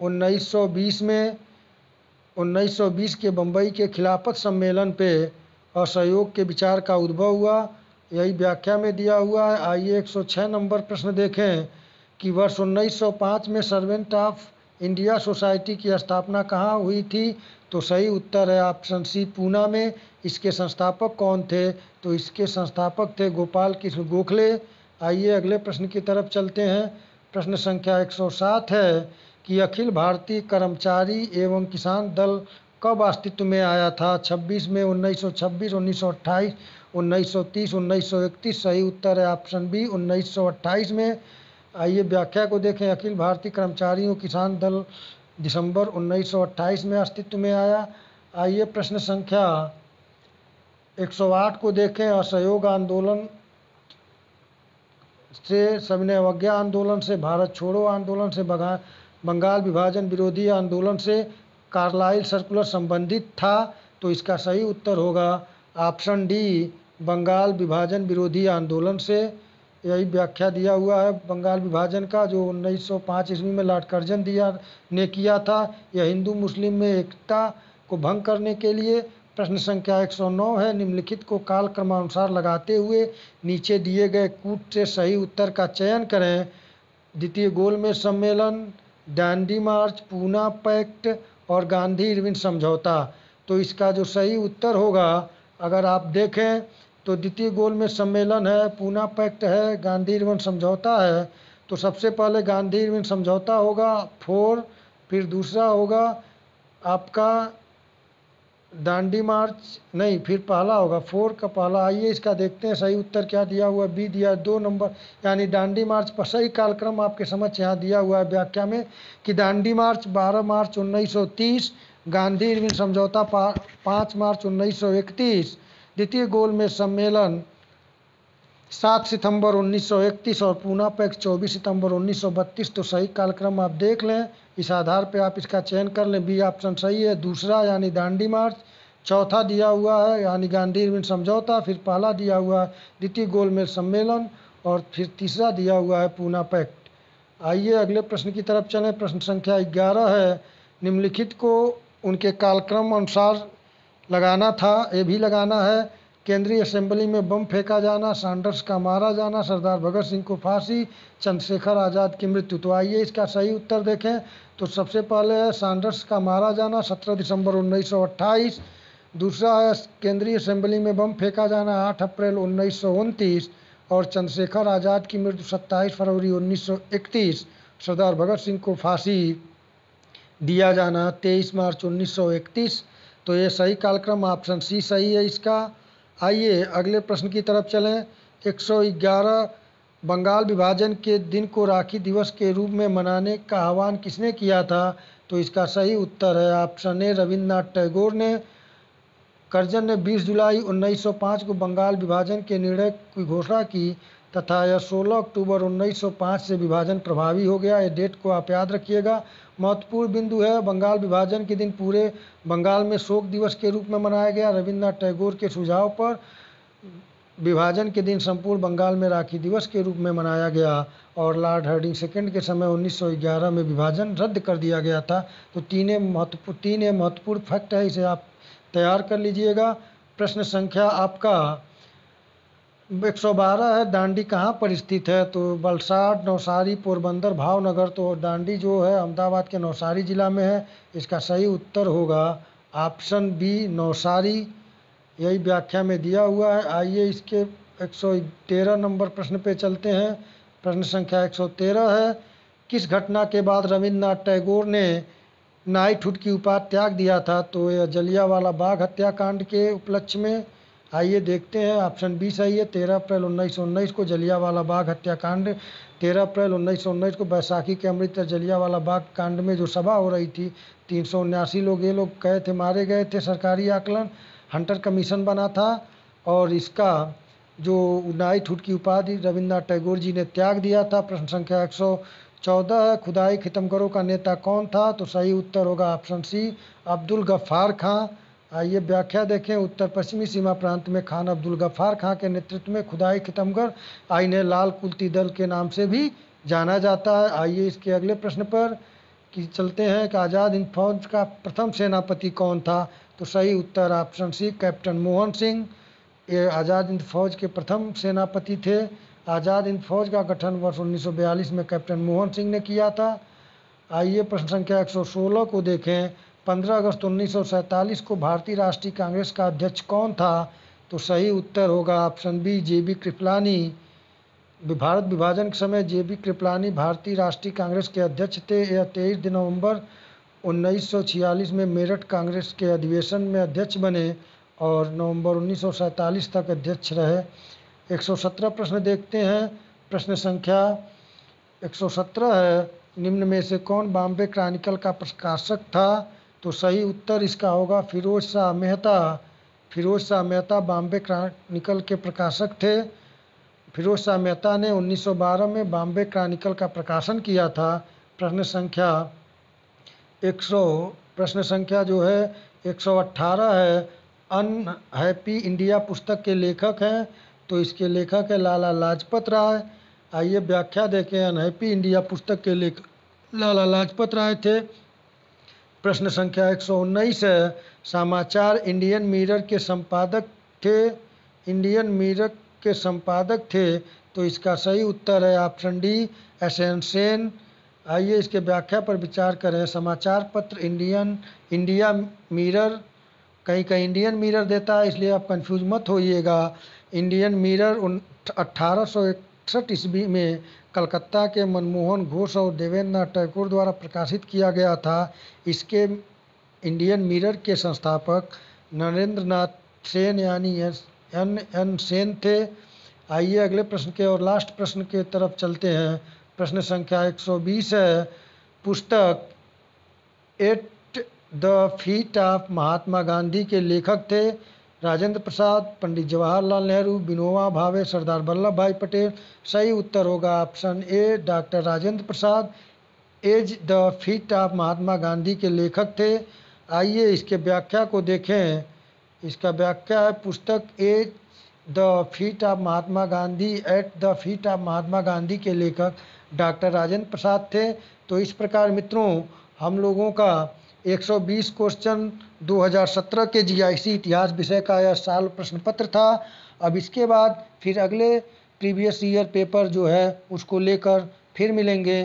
उन्नीस में उन्नीस सौ बीस के बम्बई के खिलाफत सम्मेलन पे असहयोग के विचार का उद्भव हुआ यही व्याख्या में दिया हुआ है आइए एक सौ छः नंबर प्रश्न देखें कि वर्ष उन्नीस सौ पाँच में सर्वेंट ऑफ इंडिया सोसाइटी की स्थापना कहाँ हुई थी तो सही उत्तर है ऑप्शन सी पूना में इसके संस्थापक कौन थे तो इसके संस्थापक थे गोपाल कृष्ण गोखले आइए अगले प्रश्न की तरफ चलते हैं प्रश्न संख्या 107 है कि अखिल भारतीय कर्मचारी एवं किसान दल कब अस्तित्व में आया था छब्बीस में उन्नीस सौ छब्बीस उन्नीस सौ अट्ठाईस उन्नीस सौ तीस उन्नीस सौ इकतीस सही उत्तर है ऑप्शन बी उन्नीस सौ अट्ठाईस में आइए व्याख्या को देखें अखिल भारतीय कर्मचारियों किसान दल दिसंबर 1928 में अस्तित्व में आया आइए प्रश्न संख्या 108 को देखें असहयोग आंदोलन से सविनय अवज्ञा आंदोलन से भारत छोड़ो आंदोलन से बगा बंगाल विभाजन विरोधी आंदोलन से कार्लाइल सर्कुलर संबंधित था तो इसका सही उत्तर होगा ऑप्शन डी बंगाल विभाजन विरोधी आंदोलन से यही व्याख्या दिया हुआ है बंगाल विभाजन का जो 1905 ईस्वी में लॉर्ड कर्जन दिया ने किया था यह हिंदू मुस्लिम में एकता को भंग करने के लिए प्रश्न संख्या 109 है निम्नलिखित को काल क्रमानुसार लगाते हुए नीचे दिए गए कूट से सही उत्तर का चयन करें द्वितीय गोल में सम्मेलन डांडी मार्च पूना पैक्ट और गांधी इरविन समझौता तो इसका जो सही उत्तर होगा अगर आप देखें तो द्वितीय गोल में सम्मेलन है पूना पैक्ट है गांधी इरविन समझौता है तो सबसे पहले गांधी इरविन समझौता होगा फोर फिर दूसरा होगा आपका दांडी मार्च नहीं फिर पहला होगा फोर का पहला आइए इसका देखते हैं सही उत्तर क्या दिया हुआ बी दिया दो नंबर यानी दांडी मार्च पर सही कार्यक्रम आपके समक्ष यहाँ दिया हुआ है व्याख्या में कि दांडी मार्च 12 मार्च 1930 गांधी समझौता पा, पाँच मार्च 1931 द्वितीय गोल में सम्मेलन सात सितंबर 1931 और पूना पैक्स चौबीस सितंबर 1932 तो सही कालक्रम आप देख लें इस आधार पर आप इसका चयन कर लें बी ऑप्शन सही है दूसरा यानी दांडी मार्च चौथा दिया हुआ है यानी गांधी इरविन समझौता फिर पहला दिया हुआ है द्वितीय गोलमेल सम्मेलन और फिर तीसरा दिया हुआ है पूना पैक्ट आइए अगले प्रश्न की तरफ चलें प्रश्न संख्या ग्यारह है निम्नलिखित को उनके कालक्रम अनुसार लगाना था ये भी लगाना है केंद्रीय असेंबली में बम फेंका जाना सैंडर्स का मारा जाना सरदार भगत सिंह को फांसी चंद्रशेखर आज़ाद की मृत्यु तो आइए इसका सही उत्तर देखें तो सबसे पहले है सैंडर्स का मारा जाना 17 दिसंबर 1928 दूसरा है केंद्रीय असेंबली में बम फेंका जाना 8 अप्रैल उन्नीस और चंद्रशेखर आज़ाद की मृत्यु 27 फरवरी उन्नीस सरदार भगत सिंह को फांसी दिया जाना तेईस मार्च उन्नीस तो ये सही कार्यक्रम ऑप्शन सी सही है इसका आइए अगले प्रश्न की तरफ चलें 111 बंगाल विभाजन के दिन को राखी दिवस के रूप में मनाने का आह्वान किसने किया था तो इसका सही उत्तर है ऑप्शन ए रविन्द्रनाथ टैगोर ने करजन ने 20 जुलाई 1905 को बंगाल विभाजन के निर्णय की घोषणा की तथा यह 16 अक्टूबर 1905 से विभाजन प्रभावी हो गया ये डेट को आप याद रखिएगा महत्वपूर्ण बिंदु है बंगाल विभाजन के दिन पूरे बंगाल में शोक दिवस के रूप में मनाया गया रविन्द्रनाथ टैगोर के सुझाव पर विभाजन के दिन संपूर्ण बंगाल में राखी दिवस के रूप में मनाया गया और लॉर्ड हर्डिंग सेकेंड के समय 1911 में विभाजन रद्द कर दिया गया था तो तीन महत्वपूर्ण तीन महत्वपूर्ण फैक्ट है इसे आप तैयार कर लीजिएगा प्रश्न संख्या आपका एक सौ बारह है दांडी कहाँ पर स्थित है तो बलसाड़ नौसारी पोरबंदर भावनगर तो दांडी जो है अहमदाबाद के नौसारी ज़िला में है इसका सही उत्तर होगा ऑप्शन बी नौसारी यही व्याख्या में दिया हुआ है आइए इसके एक सौ तेरह नंबर प्रश्न पे चलते हैं प्रश्न संख्या एक सौ तेरह है किस घटना के बाद रविन्द्रनाथ टैगोर ने नाइटहुड की उपाधि त्याग दिया था तो यह जलियावाला बाग हत्याकांड के उपलक्ष्य में आइए देखते हैं ऑप्शन बी सही है तेरह अप्रैल उन्नीस सौ उन्नीस को जलियावाला बाग हत्याकांड तेरह अप्रैल उन्नीस सौ उन्नीस को बैसाखी के अमृत जलियावाला बाग कांड में जो सभा हो रही थी तीन सौ उन्यासी लोग ये लोग गए थे मारे गए थे सरकारी आकलन हंटर कमीशन बना था और इसका जो नाई ठूट की उपाधि रविन्द्रनाथ टैगोर जी ने त्याग दिया था प्रश्न संख्या एक सौ चौदह है खुदाई खत्म करो का नेता कौन था तो सही उत्तर होगा ऑप्शन सी अब्दुल गफ्फार खां आइए व्याख्या देखें उत्तर पश्चिमी सीमा प्रांत में खान अब्दुल गफ्फार खां के नेतृत्व में खुदाई खितमगढ़ आईने लाल कुलती दल के नाम से भी जाना जाता है आइए इसके अगले प्रश्न पर कि चलते हैं कि आज़ाद हिंद फौज का प्रथम सेनापति कौन था तो सही उत्तर option C captain Mohan Singh ये आज़ाद हिंद फौज के प्रथम सेनापति थे आज़ाद हिंद फौज का गठन वर्ष 1942 में कैप्टन मोहन सिंह ने किया था आइए प्रश्न संख्या 116 को देखें पंद्रह अगस्त उन्नीस को भारतीय राष्ट्रीय कांग्रेस का अध्यक्ष कौन था तो सही उत्तर होगा option B J B Kripalani Bharat विभाजन के समय जे बी कृपलानी भारतीय राष्ट्रीय कांग्रेस के अध्यक्ष थे यह तेईस नवंबर 1946 में मेरठ कांग्रेस के अधिवेशन में अध्यक्ष बने और नवंबर 1947 तक अध्यक्ष रहे 117 प्रश्न देखते हैं प्रश्न संख्या 117 है निम्न में से कौन बॉम्बे क्रॉनिकल का प्रकाशक था तो सही उत्तर इसका होगा फिरोज शाह मेहता फिरोज शाह मेहता बॉम्बे क्रॉनिकल के प्रकाशक थे फिरोज शाह मेहता ने 1912 में बॉम्बे क्रॉनिकल का प्रकाशन किया था प्रश्न संख्या 100 प्रश्न संख्या जो है 118 है अनहैप्पी इंडिया पुस्तक के लेखक हैं तो इसके लेखक है लाला लाजपत राय आइए व्याख्या देखें अनहैप्पी इंडिया पुस्तक के लेखक लाला लाजपत राय थे प्रश्न संख्या एक सौ उन्नीस है समाचार इंडियन मिरर के संपादक थे इंडियन मिरर के संपादक थे तो इसका सही उत्तर है ऑप्शन डी एसेंसेन आइए इसके व्याख्या पर विचार करें समाचार पत्र इंडियन इंडिया मिरर कहीं कहीं इंडियन मिरर देता है इसलिए आप कंफ्यूज मत होइएगा इंडियन मिरर उन अट्ठारह ईस्वी में कलकत्ता के मनमोहन घोष और देवेंद्रनाथ टैगोर द्वारा प्रकाशित किया गया था इसके इंडियन मिरर के संस्थापक नरेंद्र नाथ सेन यानी एन एन सेन थे आइए अगले प्रश्न के और लास्ट प्रश्न के तरफ चलते हैं प्रश्न संख्या 120 है पुस्तक at the feet of Mahatma Gandhi के लेखक थे राजेंद्र प्रसाद पंडित जवाहरलाल नेहरू विनोवा भावे सरदार वल्लभ भाई पटेल सही उत्तर होगा option A doctor Rajendra Prasad at the feet of Mahatma Gandhi के लेखक थे आइए इसके व्याख्या को देखें इसका व्याख्या है पुस्तक at the feet of Mahatma Gandhi at the feet of Mahatma Gandhi के लेखक डॉक्टर राजेंद्र प्रसाद थे तो इस प्रकार मित्रों हम लोगों का 120 क्वेश्चन 2017 के जीआईसी इतिहास विषय का यह साल प्रश्न पत्र था अब इसके बाद फिर अगले प्रीवियस ईयर पेपर जो है उसको लेकर फिर मिलेंगे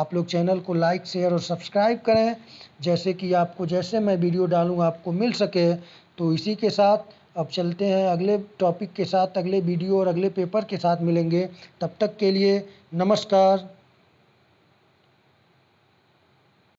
आप लोग चैनल को लाइक शेयर और सब्सक्राइब करें जैसे कि आपको जैसे मैं वीडियो डालूँ आपको मिल सके तो इसी के साथ अब चलते हैं अगले टॉपिक के साथ अगले वीडियो और अगले पेपर के साथ मिलेंगे तब तक के लिए नमस्कार